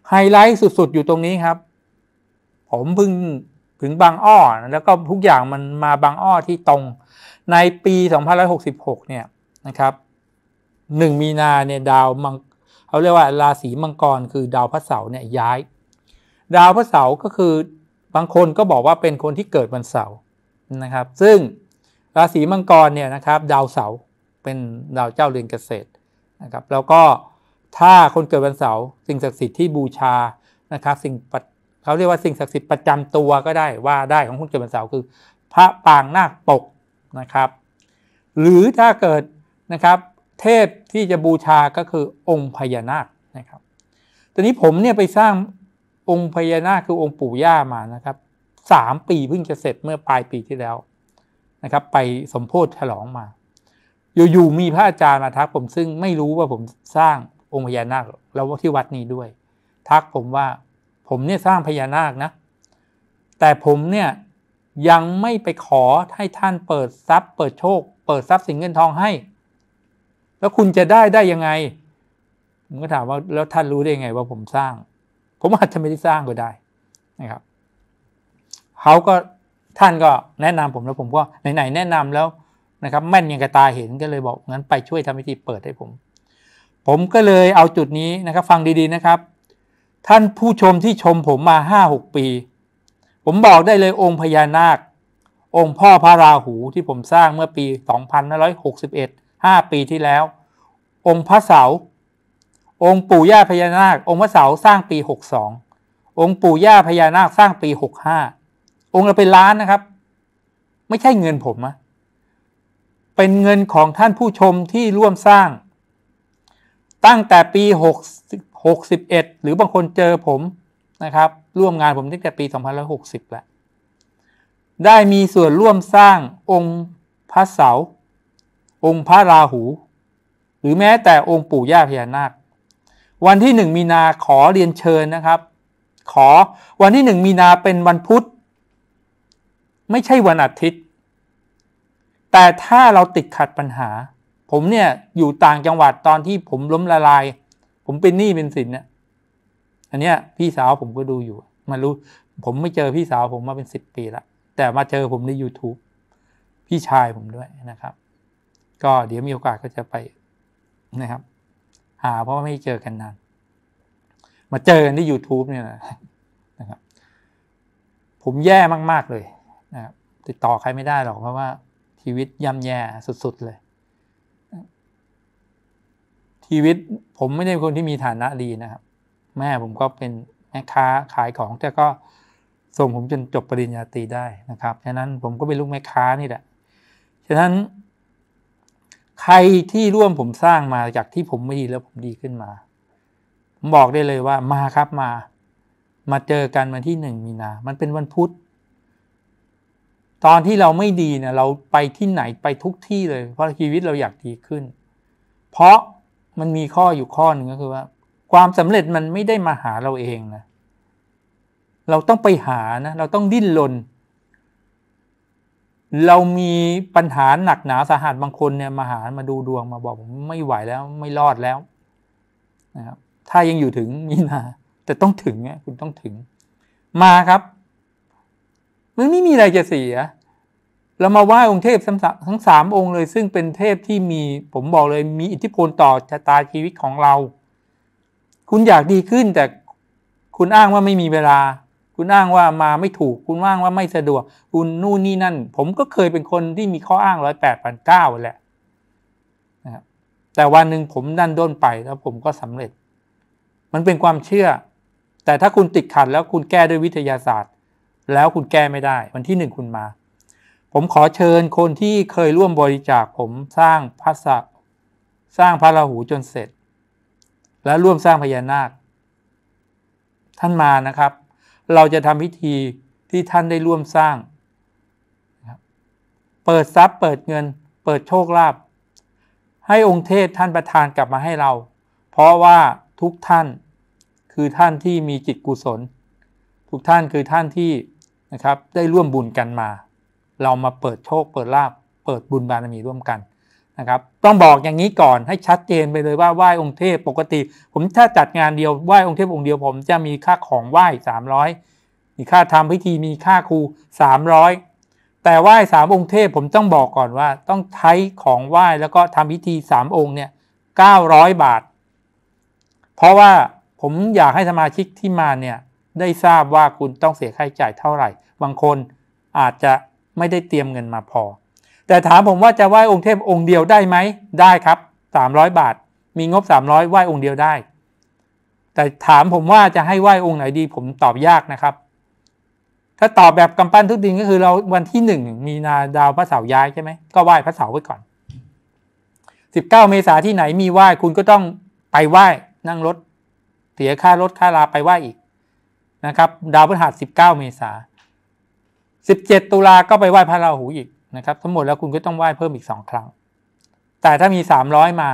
ไฮไลท์สุดๆ อยู่ตรงนี้ครับ ผมเพิ่งถึงบางอ้อแล้วก็ทุกอย่างมันมาบางอ้อที่ตรงในปี 2566 เนี่ยนะครับหนึ่งมีนาเนี่ยดาวมังเขาเรียกว่า ราศีมังกรคือ ดาวพระเสาร์เนี่ยย้าย ดาวพระเสาร์ก็คือบางคนก็บอกว่าเป็นคนที่เกิดวันเสาร์นะครับ ซึ่งราศีมังกรเนี่ยนะครับ ดาวเสาร์เป็นดาวเจ้าเรือนเกษตรนะครับ แล้วก็ถ้าคนเกิดวันเสาร์สิ่งศักดิ์สิทธิ์ที่บูชานะครับสิ่งเขาเรียกว่าสิ่งศักดิ์สิทธิ์ประจำตัวก็ได้ว่าได้ของคนเกิดวันเสาร์คือพระปางนาคปกนะครับ หรือถ้าเกิดนะครับเทพที่จะบูชาก็คือองค์พญานาคนะครับ ตอนนี้ผมเนี่ยไปสร้างองค์พญานาคคือองค์ปู่ย่ามานะครับสามปีเพิ่งจะเสร็จเมื่อปลายปีที่แล้วนะครับไปสมโพธิฉลองมา อยู่ๆมีพระอาจารย์มาทักผมซึ่งไม่รู้ว่าผมสร้างองค์พญานาคแล้วที่วัดนี้ด้วยทักผมว่าผมเนี่ยสร้างพญานาคนะ แต่ผมเนี่ยยังไม่ไปขอให้ท่านเปิดทรัพย์เปิดโชค เปิดทรัพย์สินเงินทองให้แล้วคุณจะได้ได้ยังไง ผมก็ถามว่าแล้วท่านรู้ได้ยังไงว่าผมสร้าง ผมอาจจะไม่ได้สร้างก็ได้นะครับเขาก็ท่านก็แนะนำผมแล้วผมก็ไหนๆแนะนำแล้วนะครับแม่นยังกระตาเห็นก็เลยบอกงั้นไปช่วยทำพิธีเปิดให้ผม ผมก็เลยเอาจุดนี้นะครับ ฟังดี ๆนะครับ ท่านผู้ชมที่ชมผมมาห้าหกปี ผมบอกได้เลยองค์พญานาค องค์พ่อพระราหูที่ผมสร้างเมื่อปี2561 5ปีที่แล้ว องค์พระเสา องค์ปู่ย่าพญานาค องค์พระเสาสร้างปี 62องค์ปู่ย่าพญานาคสร้างปี 65 องค์ละเป็นล้านนะครับ ไม่ใช่เงินผมนะเป็นเงินของท่านผู้ชมที่ร่วมสร้าง ตั้งแต่ปี6 1หรือบางคนเจอผมนะครับ ร่วมงานผมตั้งแต่ปี2 1 6 0แล้วได้มีส่วนร่วมสร้างองค์พระเสาองค์พระราหู หรือแม้แต่องค์ปู่ย่าพญานาควันที่หนึ่งมีนาขอเรียนเชิญนะครับ ขอวันที่หนึ่งมีนาเป็นวันพุธ ไม่ใช่วันอาทิตย์แต่ถ้าเราติดขัดปัญหา ผมเนี่ยอยู่ต่างจังหวัดตอนที่ผมล้มละลาย ผมเป็นหนี้เป็นสินเนี่ยอันเนี้ยพี่สาวผมก็ดูอยู่มารู้ ผมไม่เจอพี่สาวผมมาเป็นสิบปีละแต่มาเจอผมใน YouTube พี่ชายผมด้วยนะครับก็เดี๋ยวมีโอกาสก็จะไปนะครับ หาเพราะไม่เจอกันนานมาเจอกันที่ YouTube เนี่ยนะครับ ผมแย่มากๆเลย นะครับ ติดต่อใครไม่ได้หรอกเพราะว่าชีวิตย่ำแย่สุดๆเลยชีวิตผมไม่ได้คนที่มีฐานะดีนะครับ แม่ผมก็เป็นแม่ค้าขายของแต่ก็ส่งผมจนจบปริญญาตรีได้นะครับฉะนั้นผมก็เป็นลูกแม่ค้านี่แหละฉะนั้นใครที่ร่วมผมสร้างมาจากที่ผมไม่ดีแล้วผมดีขึ้นมาผมบอกได้เลยว่ามาครับมา มาเจอกันวันที่หนึ่งมีนา มันเป็นวันพุธ ตอนที่เราไม่ดีเนะเราไปที่ไหนไปทุกที่เลย เพราะชีวิตเราอยากดีขึ้น เพราะมันมีข้ออยู่ข้อหนึ่งก็คือว่า ความสำเร็จมันไม่ได้มาหาเราเองนะเราต้องไปหานะเราต้องดิ้นรนเรามีปัญหาหนักหนาสาหัสบางคนเนี่ยมาหามาดูดวงมาบอกผมไม่ไหวแล้วไม่รอดแล้วนะครับถ้ายังอยู่ถึงมีนาแต่ต้องถึงเนี่ยคุณต้องถึง มาครับมันไม่มีอะไรจะเสีย เรามาไหว้องค์เทพทั้งสามองค์เลยซึ่งเป็นเทพที่มีผมบอกเลยมีอิทธิพลต่อชะตาชีวิตของเรา คุณอยากดีขึ้นแต่คุณอ้างว่าไม่มีเวลาคุณอ้างว่ามาไม่ถูก คุณอ้างว่าไม่สะดวก คุณนู่นนี่นั่น ผมก็เคยเป็นคนที่มีข้ออ้างร้อยแปดพันเก้าแหละนะครแต่วันหนึ่งผมดันด้นไปแล้วผมก็สำเร็จ มันเป็นความเชื่อ แต่ถ้าคุณติดขัดแล้วคุณแก้ด้วยวิทยาศาสตร์ แล้วคุณแก้ไม่ได้ วันที่หนึ่งคุณมา ผมขอเชิญคนที่เคยร่วมบริจาค ผมสร้างพระสสร้างพระราหูจนเสร็จ และร่วมสร้างพญานาค ท่านมานะครับเราจะทำพิธีที่ท่านได้ร่วมสร้าง เปิดทรัพย์ เปิดเงิน เปิดโชคลาภ ให้องค์เทศท่านประทานกลับมาให้เรา เพราะว่าทุกท่านคือท่านที่มีจิตกุศล ทุกท่านคือท่านที่นะครับ ได้ร่วมบุญกันมา เรามาเปิดโชค เปิดลาภ เปิดบุญบารมีร่วมกันนะครับต้องบอกอย่างนี้ก่อนให้ชัดเจนไปเลยว่าไหว้องค์เทพปกติผมถ้าจัดงานเดียวไหว้องค์เทพองค์เดียวผมจะมีค่าของไหว้300 มีค่าทำพิธีมีค่าครู300 แต่ไหว้สามองค์เทพผมต้องบอกก่อนว่าต้องใช้ของไหว้แล้วก็ทำพิธีสามองค์เนี่ยเก้าร้อยบาท เพราะว่าผมอยากให้สมาชิกที่มาเนี่ยได้ทราบว่าคุณต้องเสียค่าใช้จ่ายเท่าไหร่ บางคนอาจจะไม่ได้เตรียมเงินมาพอแต่ถามผมว่าจะไหว้องค์เทพองค์เดียวได้ไหม ได้ครับ 300 บาทมีงบ300ไหว้องค์เดียวได้ แต่ถามผมว่าจะให้ไหว้องค์ไหนดี ผมตอบยากนะครับ ถ้าตอบแบบกำปั้นทุกดินก็คือเราวันที่หนึ่งมีนาดาวพระเสาย้ายใช่ไหมก็ไหว้พระเสาไว้ก่อน19 เมษาที่ไหนมีไหว้คุณก็ต้องไปไหว้นั่งรถเสียค่ารถค่าลาไปไหว้อีกนะครับ ดาวพฤหัส19 เมษา17ตุลาก็ไปไหว้พระราหูอีกนะครับทั้งหมดแล้วคุณก็ต้องไหว้เพิ่มอีก 2 ครั้งแต่ถ้ามี300มา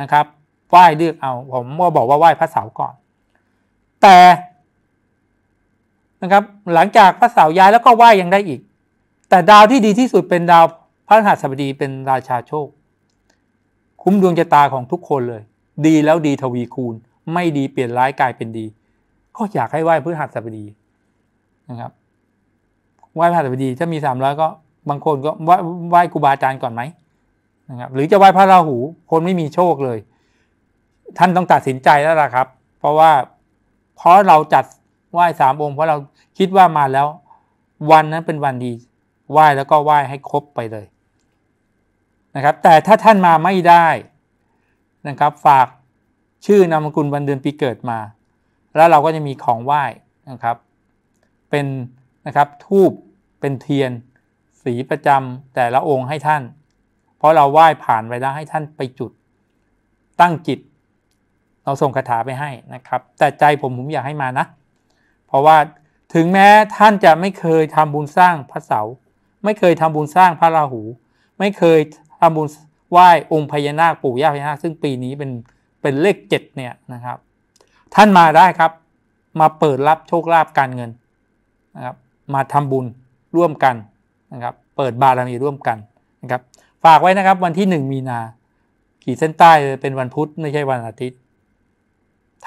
นะครับไหว้เลือกเอาผมก็บอกว่าไหว้พระเสาก่อน แต่นะครับหลังจากพระเสาย้ายแล้วก็ไหว้ยังได้อีก แต่ดาวที่ดีที่สุดเป็นดาวพระหัสบดีเป็นราชาโชค คุ้มดวงชะตาของทุกคนเลย ดีแล้วดีทวีคูณ ไม่ดีเปลี่ยนร้ายกลายเป็นดี ก็อยากให้ไหว้พฤหัสบดีนะครับไหว้พระหัสบดีถ้ามีสามร้อยก็บางคนก็ไหว้ครูบาอาจารย์ก่อนไหมนะครับหรือจะไหว้พระราหูคนไม่มีโชคเลย ท่านต้องตัดสินใจแล้วล่ะครับ เพราะว่าเพราะเราจัดไหว้สามองค์เพราะเราคิดว่ามาแล้ววันนั้นเป็นวันดีไหว้แล้วก็ไหว้ให้ครบไปเลยนะครับ แต่ถ้าท่านมาไม่ได้นะครับ ฝากชื่อนามกุลวันเดือนปีเกิดมา แล้วเราก็จะมีของไหว้นะครับเป็นนะครับทูบเป็นเทียนสีประจำแต่ละองค์ให้ท่าน เพราะเราไหว้ผ่านไปแล้วให้ท่านไปจุดตั้งจิต เราส่งคาถาไปให้นะครับ แต่ใจผมผมอยากให้มานะ เพราะว่าถึงแม้ท่านจะไม่เคยทำบุญสร้างพระเสา ไม่เคยทำบุญสร้างพระราหู ไม่เคยทำบุญไหว้องค์พญานาคปู่ย่าพญานาคซึ่งปีนี้เป็นเป็นเลขเจ็ดเนี่ยนะครับ ท่านมาได้ครับ มาเปิดรับโชคลาภการเงินนะครับ มาทำบุญร่วมกันนะครับเปิดบารมีร่วมกันนะครับ ฝากไว้นะครับ วันที่ 1 มีนาขีดเส้นใต้เป็นวันพุธไม่ใช่วันอาทิตย์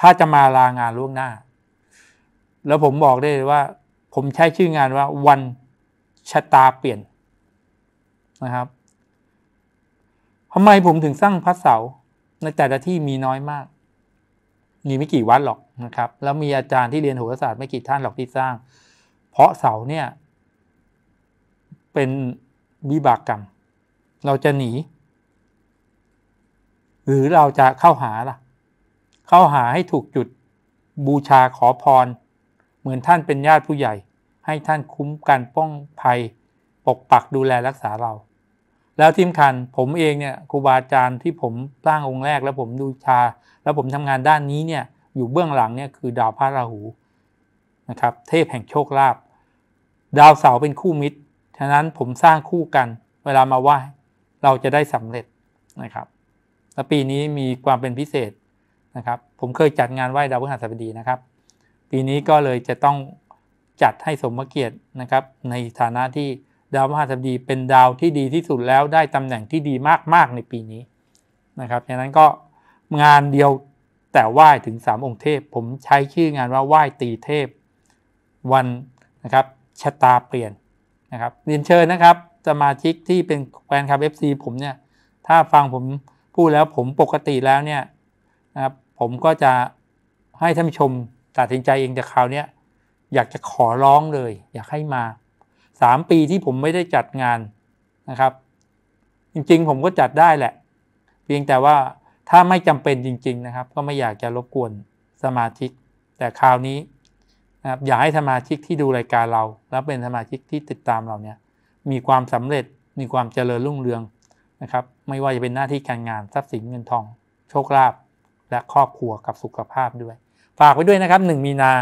ถ้าจะมาลางานล่วงหน้า แล้วผมบอกได้เลยว่าผมใช้ชื่องานว่าวันชะตาเปลี่ยนนะครับทำไมผมถึงสร้างพระเสา ในแต่ละที่มีน้อยมาก มีไม่กี่วัดหรอกนะครับ แล้วมีอาจารย์ที่เรียนโหราศาสตร์ไม่กี่ท่านหรอกที่สร้าง เพราะเสาเนี่ยเป็นวิบากกรรมเราจะหนี หรือเราจะเข้าหาล่ะ เข้าหาให้ถูกจุดบูชาขอพร เหมือนท่านเป็นญาติผู้ใหญ่ ให้ท่านคุ้มกันป้องภัย ปกปักดูแลรักษาเรา แล้วทีมคันผมเองเนี่ยครูบาอาจารย์ที่ผมสร้างองค์แรกแล้วผมดูชา แล้วผมทำงานด้านนี้เนี่ย อยู่เบื้องหลังเนี่ยคือดาวพระราหูนะครับ เทพแห่งโชคลาภดาวเสาเป็นคู่มิตรฉะนั้นผมสร้างคู่กันเวลามาไหว้เราจะได้สำเร็จนะครับและปีนี้มีความเป็นพิเศษนะครับ ผมเคยจัดงานไหว้ดาวพฤหัสบดีนะครับ ปีนี้ก็เลยจะต้องจัดให้สมเกียรตินะครับ ในฐานะที่ดาวพฤหัสบดีเป็นดาวที่ดีที่สุดแล้วได้ตำแหน่งที่ดีมากๆในปีนี้นะครับฉะนั้นก็งานเดียวแต่ไหว้ถึง3องค์เทพ ผมใช้ชื่องานว่าไหว้ตีเทพ วันนะครับชะตาเปลี่ยนนะครับเรียนเชิญนะครับสมาชิกที่เป็นแฟนคลับ FC ผมเนี่ย ถ้าฟังผมพูดแล้วผมปกติแล้วเนี่ยนะครับผมก็จะให้ท่านชมตัดสินใจเองแต่คราวนี้อยากจะขอร้องเลย อยากให้มา 3 ปีที่ผมไม่ได้จัดงานนะครับ จริง ๆ ผมก็จัดได้แหละ เพียงแต่ว่าถ้าไม่จำเป็นจริงๆนะครับก็ไม่อยากจะรบกวนสมาชิก แต่คราวนี้นะครับอยากให้สมาชิกที่ดูรายการเรา แล้วเป็นสมาชิกที่ติดตามเราเนี่ยมีความสำเร็จมีความเจริญรุ่งเรืองนะครับไม่ว่าจะเป็นหน้าที่การงาน ทรัพย์สินเงินทอง โชคลาภและครอบครัวกับสุขภาพด้วย ฝากไว้ด้วยนะครับ1มีนา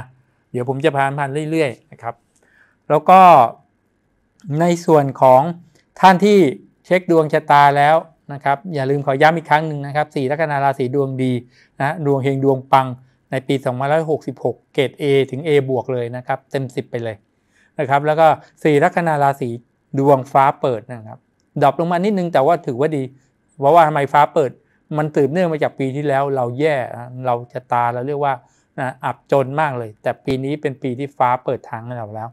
เดี๋ยวผมจะพานพันเรื่อยๆนะครับ แล้วก็ในส่วนของท่านที่เช็คดวงชะตาแล้วนะครับอย่าลืมขอย้ำอีกครั้งหนึ่งนะครับสี่ลัคนาราศีดวงดีนะดวงเฮงดวงปังในปี2566 เกรด A ถึง A บวกเลยนะครับ เต็ม10 ไปเลยนะครับแล้วก็4ลัคนาราศีดวงฟ้าเปิดนะครับดรอปลงมานิดนึงแต่ว่าถือว่าดีเพราะว่าทำไมฟ้าเปิด มันตืบเนื่องมาจากปีที่แล้ว เราแย่เราจะตาเราเรียกว่าอับจนมากเลย แต่ปีนี้เป็นปีที่ฟ้าเปิดทางให้เราแล้ว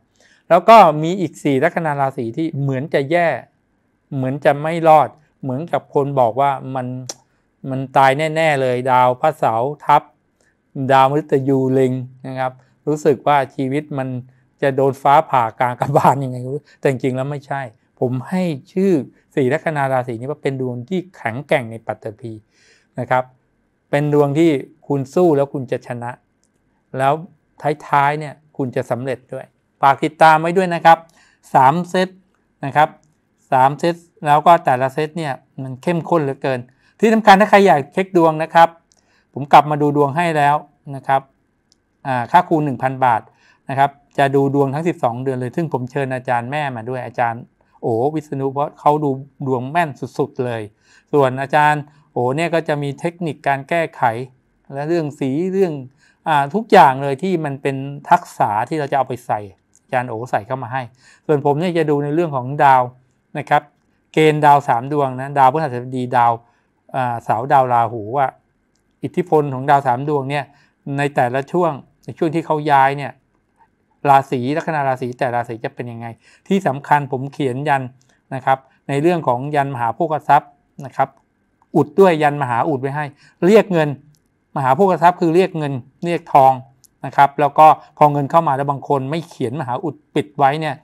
แล้วก็มีอีก4ลัคนาราศีที่เหมือนจะแย่ เหมือนจะไม่รอดเหมือนกับคนบอกว่ามันมันตายแน่ๆเลย ดาวพระเสาทับดาวมฤตยูเลิงนะครับ รู้สึกว่าชีวิตมันจะโดนฟ้าผ่ากลางกบาลยังไงรู้แต่จริงๆ แล้วไม่ใช่ ผมให้ชื่อสีลัคนาราศีนี้ว่าเป็นดวงที่แข็งแกร่งในปัตตภีนะครับ เป็นดวงที่คุณสู้แล้วคุณจะชนะ แล้วท้ายๆเนี่ยคุณจะสำเร็จด้วยฝากติดตามไว้ด้วยนะครับ 3 เซตนะครับ3เซตแล้วก็แต่ละเซตเนี่ยมันเข้มข้นเหลือเกิน ที่สำคัญถ้าใครอยากเช็คดวงนะครับผมกลับมาดูดวงให้แล้วนะครับค่าครู1,000 บาทนะครับ จะดูดวงทั้ง 12 เดือนเลย ซึ่งผมเชิญอาจารย์แม่มาด้วยอาจารย์ โอวิษณุเพราะเขาดูดวงแม่นสุดๆเลย ส่วนอาจารย์โอเนี่ยก็จะมีเทคนิคการแก้ไข และเรื่องสีเรื่องอทุกอย่างเลยที่มันเป็นทักษะที่เราจะเอาไปใส่ อาจารย์โอใส่เข้ามาให้ ส่วนผมเนี่ยจะดูในเรื่องของดาวนะครับ เกณฑ์ดาว 3 ดวงนะดาวพฤหัสบดีดาวเสาดาวราหูว่าอิทธิพลของดาวสามดวงเนี่ยในแต่ละช่วง ในช่วงที่เขาย้ายเนี่ยราศีลัคนาราศี แต่ราศีจะเป็นยังไง ที่สำคัญผมเขียนยันนะครับ ในเรื่องของยันมหาโพกทรัพย์นะครับ อุดด้วยยันมหาอุดไว้ให้ เรียกเงินมหาโพกทรัพย์คือเรียกเงินเรียกทองนะครับ แล้วก็พอเงินเข้ามาแล้วบางคนไม่เขียนมหาอุดปิดไว้เนี่ย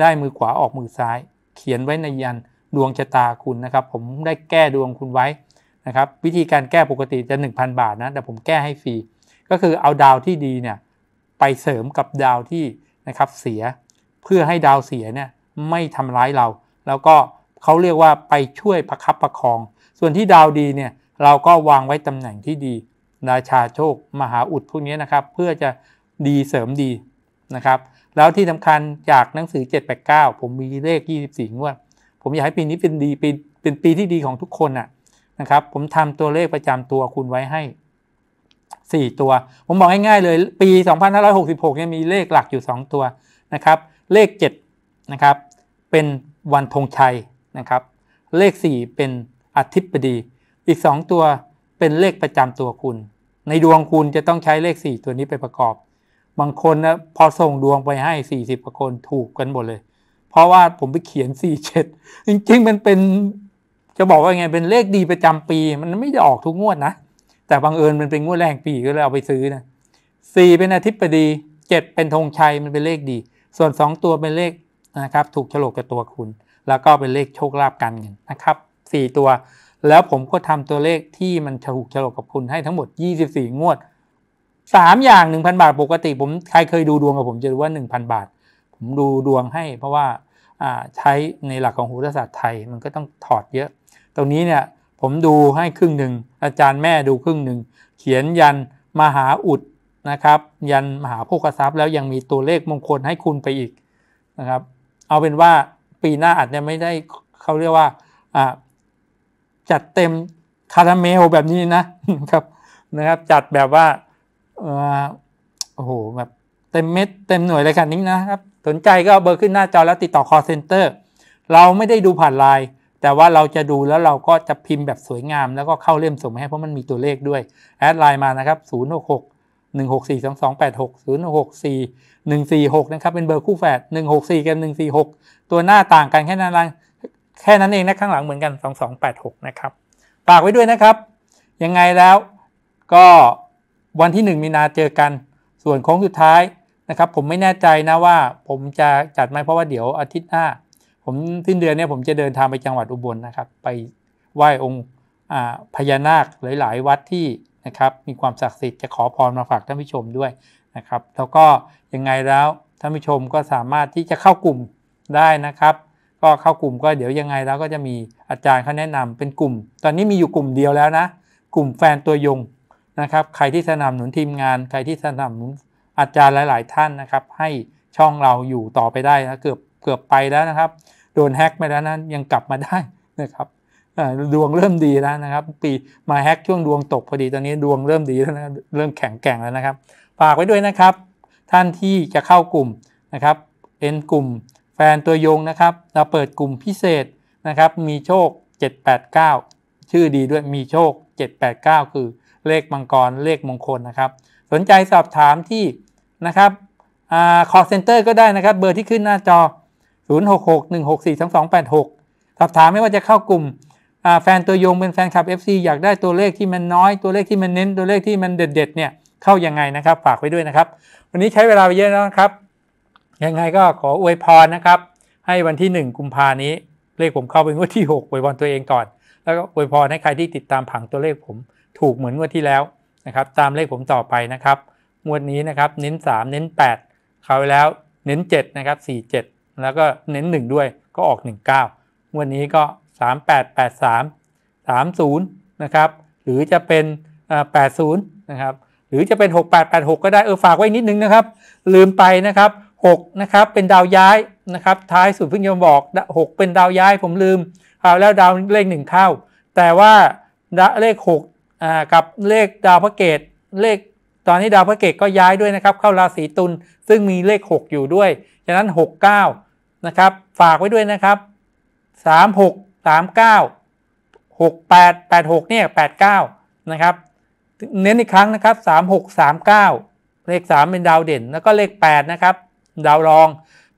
ได้มือขวาออกมือซ้าย เขียนไว้ในยันดวงชะตาคุณนะครับ ผมได้แก้ดวงคุณไว้ะครับวิธีการแก้ปกติจะ 1,000 บาทนะ แต่ผมแก้ให้ฟรี ก็คือเอาดาวที่ดีเนี่ยไปเสริมกับดาวที่นะครับเสีย เพื่อให้ดาวเสียเนี่ยไม่ทำร้ายเรา แล้วก็เขาเรียกว่าไปช่วยประคับประคอง ส่วนที่ดาวดีเนี่ยเราก็วางไว้ตำแหน่งที่ดี ราชาโชค มหาอุด พวกนี้นะครับ เพื่อจะดีเสริมดีนะครับ แล้วที่สำคัญจากหนังสือ 789 ผมมีเลข 24งวด ผมอยากให้ปีนี้เป็นดีเป็นเป็นปีที่ดีของทุกคนอะ่ะนะครับผมทำตัวเลขประจำตัวคุณไว้ให้ 4 ตัว ผมบอกง่ายๆเลยปี 2566เนี่ยมีเลขหลักอยู่ 2 ตัวนะครับเลข7นะครับ เป็นวันธงชัยนะครับ เลข 4 เป็นอาทิตย์ปดี อีก 2 ตัวเป็นเลขประจำตัวคุณ ในดวงคุณจะต้องใช้เลข 4 ตัวนี้ไปประกอบ บางคนนะพอส่งดวงไปให้ 40กว่าคนถูกกันหมดเลย เพราะว่าผมไปเขียน47จริงๆ มันเป็นจะบอกว่าไงเป็นเลขดีประจำปีมันไม่ได้ออกทุกงวดนะแต่บังเอิญมันเป็นงวดแรงปีก็เลยเอาไปซื้อนะสี่เป็นอาทิตย์ปดีเจ็ดเป็นธงชัยมันเป็นเลขดี ส่วนสองตัวเป็นเลขนะครับถูกฉลกกับตัวคุณ แล้วก็เป็นเลขโชคลาภกันเงินนะครับสี่ตัวแล้วผมก็ทำตัวเลขที่มันถูกฉลกกับคุณให้ทั้งหมด 24 งวดสามอย่างหนึ่งพันบาทปกติผมใครเคยดูดวงกับผมจะรู้ว่าหนึ่งพันบาท ผมดูดวงให้ เพราะว่าใช้ในหลักของโหราศาสตร์ไทยมันก็ต้องถอดเยอะตรงนี้เนี่ยผมดูให้ครึ่งหนึ่ง อาจารย์แม่ดูครึ่งหนึ่ง เขียนยันมหาอุดนะครับ ยันมหาโภคทรัพย์แล้วยังมีตัวเลขมงคลให้คุณไปอีกนะครับ เอาเป็นว่าปีหน้าอาจจะไม่ได้เขาเรียกว่า จัดเต็มคาราเมลแบบนี้นะครับนะครับจัดแบบว่าโอ้โหแบบเต็มเม็ดเต็มหน่วยเลยคัรนี้นะครับ สนใจก็เบอร์ขึ้นหน้าจอแล้วติดต่อค c เซ็นเตอร์เราไม่ได้ดูผ่านไลน์แต่ว่าเราจะดูแล้วเราก็จะพิมพ์แบบสวยงามแล้วก็เข้าเล่มส่งมให้เพราะมันมีตัวเลขด้วย แอดไลน์มานะครับ 0 6 6 1 6 4 2 2 8 6 0 6 4 1 4 6นะครับเป็นเบอร์คู่แฝด1 6 4 กับ1 4 6 ตัวหน้าต่างกันแค่นั้นแค่นั้นเองนะข้างหลังเหมือนกัน 2 2 8 6นะครับฝากไว้ด้วยนะครับ ยังไงแล้วก็วันที่ 1 มีนาเจอกันส่วนโค้งสุดท้ายนะครับผมไม่แน่ใจนะว่าผมจะจัดไหมเพราะว่าเดี๋ยวอาทิตย์หน้าผมสิ้นเดือนเนี่ยผมจะเดินทางไปจังหวัดอุบลนนะครับ ไปไหว้องค์พญานาคหลาย ๆ วัดที่นะครับมีความศักดิ์สิทธิ์จะขอพรมาฝากท่านผู้ชมด้วยนะครับ แล้วก็ยังไงแล้วท่านผู้ชมก็สามารถที่จะเข้ากลุ่มได้นะครับ ก็เข้ากลุ่มก็เดี๋ยวยังไงแล้วก็จะมีอาจารย์เขาแนะนำเป็นกลุ่ม ตอนนี้มีอยู่กลุ่มเดียวแล้วนะ กลุ่มแฟนตัวยงนะครับ ใครที่สนับสนุนทีมงาน ใครที่สนับสนุนอาจารย์หลาย ๆ ท่านนะครับ ให้ช่องเราอยู่ต่อไปได้นะเกือบเกือบไปแล้วนะครับโดนแฮ็กไปแล้วนั้นยังกลับมาได้นะครับดวงเริ่มดีแล้วนะครับ ปีมาแฮ็กช่วงดวงตกพอดี ตอนนี้ ดวงเริ่มดีแล้วนะเริ่มแข็งแกร่งแล้วนะครับฝากไว้ด้วยนะครับ ท่านที่จะเข้ากลุ่มนะครับเป็นกลุ่มแฟนตัวยงนะครับ เราเปิดกลุ่มพิเศษนะครับมีโชค 789 ชื่อดีด้วยมีโชค 789 คือเลขมังกรเลขมงคลนะครับสนใจสอบถามที่นะครับคอร์เซ็นเตอร์ก็ได้นะครับเบอร์ที่ขึ้นหน้าจอ066-164-2286สอบถามไม่ว่าจะเข้ากลุ่ม แฟนตัวยงเป็นแฟนคลับ FC อยากได้ตัวเลขที่มันน้อยตัวเลขที่มันเน้นตัวเลขที่มันเด็ดดเนี่ยเข้ายังไงนะครับ ฝากไว้ด้วยนะครับ วันนี้ใช้เวลาไปเยอะแล้วครับยังไงก็ขออวยพรนะครับ ให้วันที่ 1 กุมภานี้เลขผมเข้าเป็นวันที่6อวยพรตัวเองก่อน แล้วก็อวยพรให้ใครที่ติดตามผังตัวเลขผมถูกเหมือนวันที่แล้วนะครับตามเลขผมต่อไปนะครับงวดนี้นะครับ เน้น3เน้น8เข้าไปแล้วเน้น7นะครับ47แล้วก็เน้น1ด้วยก็ออก 19 วันนี้ก็ 3883 30นะครับหรือจะเป็น 80นะครับหรือจะเป็น6886 ก็ได้ เออฝากไว้นิดนึงนะครับ ลืมไปนะครับ6นะครับเป็นดาวย้ายนะครับท้ายสุดเพิ่งจะบอก 6 เป็นดาวย้ายผมลืมเอาแล้วดาวเลข 1 เข้า แต่ว่าเลข6อ่ากับเลขดาวพระเกตเลขตอนนี้ดาวพระเกตก็ย้ายด้วยนะครับเข้าราศีตุลซึ่งมีเลข 6 อยู่ด้วยฉะนั้น69นะครับฝากไว้ด้วยนะครับ36 39 68 86เนี่ย89นะครับ เน้นอีกครั้งนะครับ36 39 เลข3เป็นดาวเด่น แล้วก็เลข8นะครับ ดาวรอง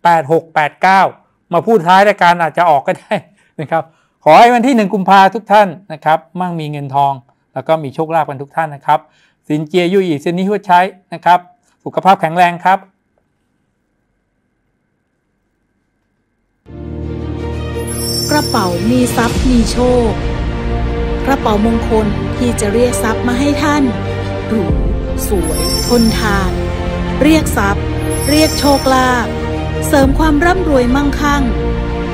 86 89 มาพูดท้ายรายการอาจจะออกก็ได้ นะครับ ขอให้วันที่1กุมภาทุกท่านนะครับ มั่งมีเงินทอง แล้วก็มีโชคลาภกันทุกท่านนะครับ สินเจียยุ่ยเซนนิฮวดใช้ นะครับ สุขภาพแข็งแรงครับกระเป๋ามีทรัพย์มีโชค กระเป๋ามงคลที่จะเรียกทรัพย์มาให้ท่านหรูสวย ทนทาน เรียกทรัพย์ เรียกโชคลาภเสริมความร่ำรวยมั่งคั่ง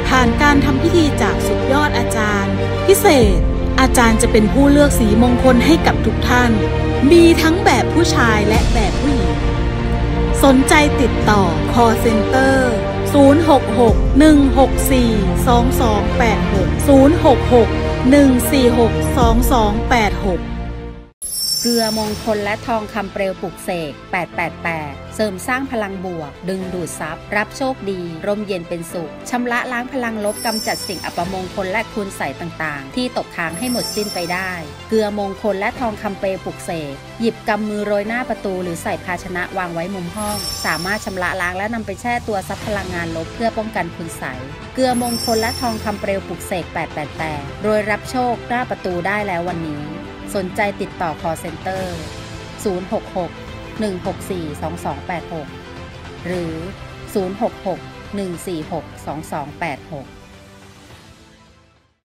ผ่านการทำพิธีจากสุดยอดอาจารย์ พิเศษ อาจารย์จะเป็นผู้เลือกสีมงคลให้กับทุกท่าน มีทั้งแบบผู้ชายและแบบผู้หญิง สนใจติดต่อ c เซ็นเตอร์066 164 2286 066 146 2286เกลือมงคลและทองคำเปลวปลุกเสก 888 เสริมสร้างพลังบวก ดึงดูดทรัพย์ รับโชคดีร่มเย็นเป็นสุข ชำระล้างพลังลบกำจัดสิ่งอัปมงคลและคุณใส่ต่างๆ ที่ตกค้างให้หมดสิ้นไปได้ เกลือมงคลและทองคำเปลวปลุกเสกหยิบกำมือโรยหน้าประตูหรือใส่ภาชนะวางไว้มุมห้อง สามารถชำระล้างและนำไปแช่ตัวซับพลังงานลบเพื่อป้องกันคุณใสเกลือมงคลและทองคำเปลวปลุกเสก 888 โดยรับโชคหน้าประตูได้แล้ววันนี้สนใจติดต่อ call center 066 164 2286 หรือ 066 146 2286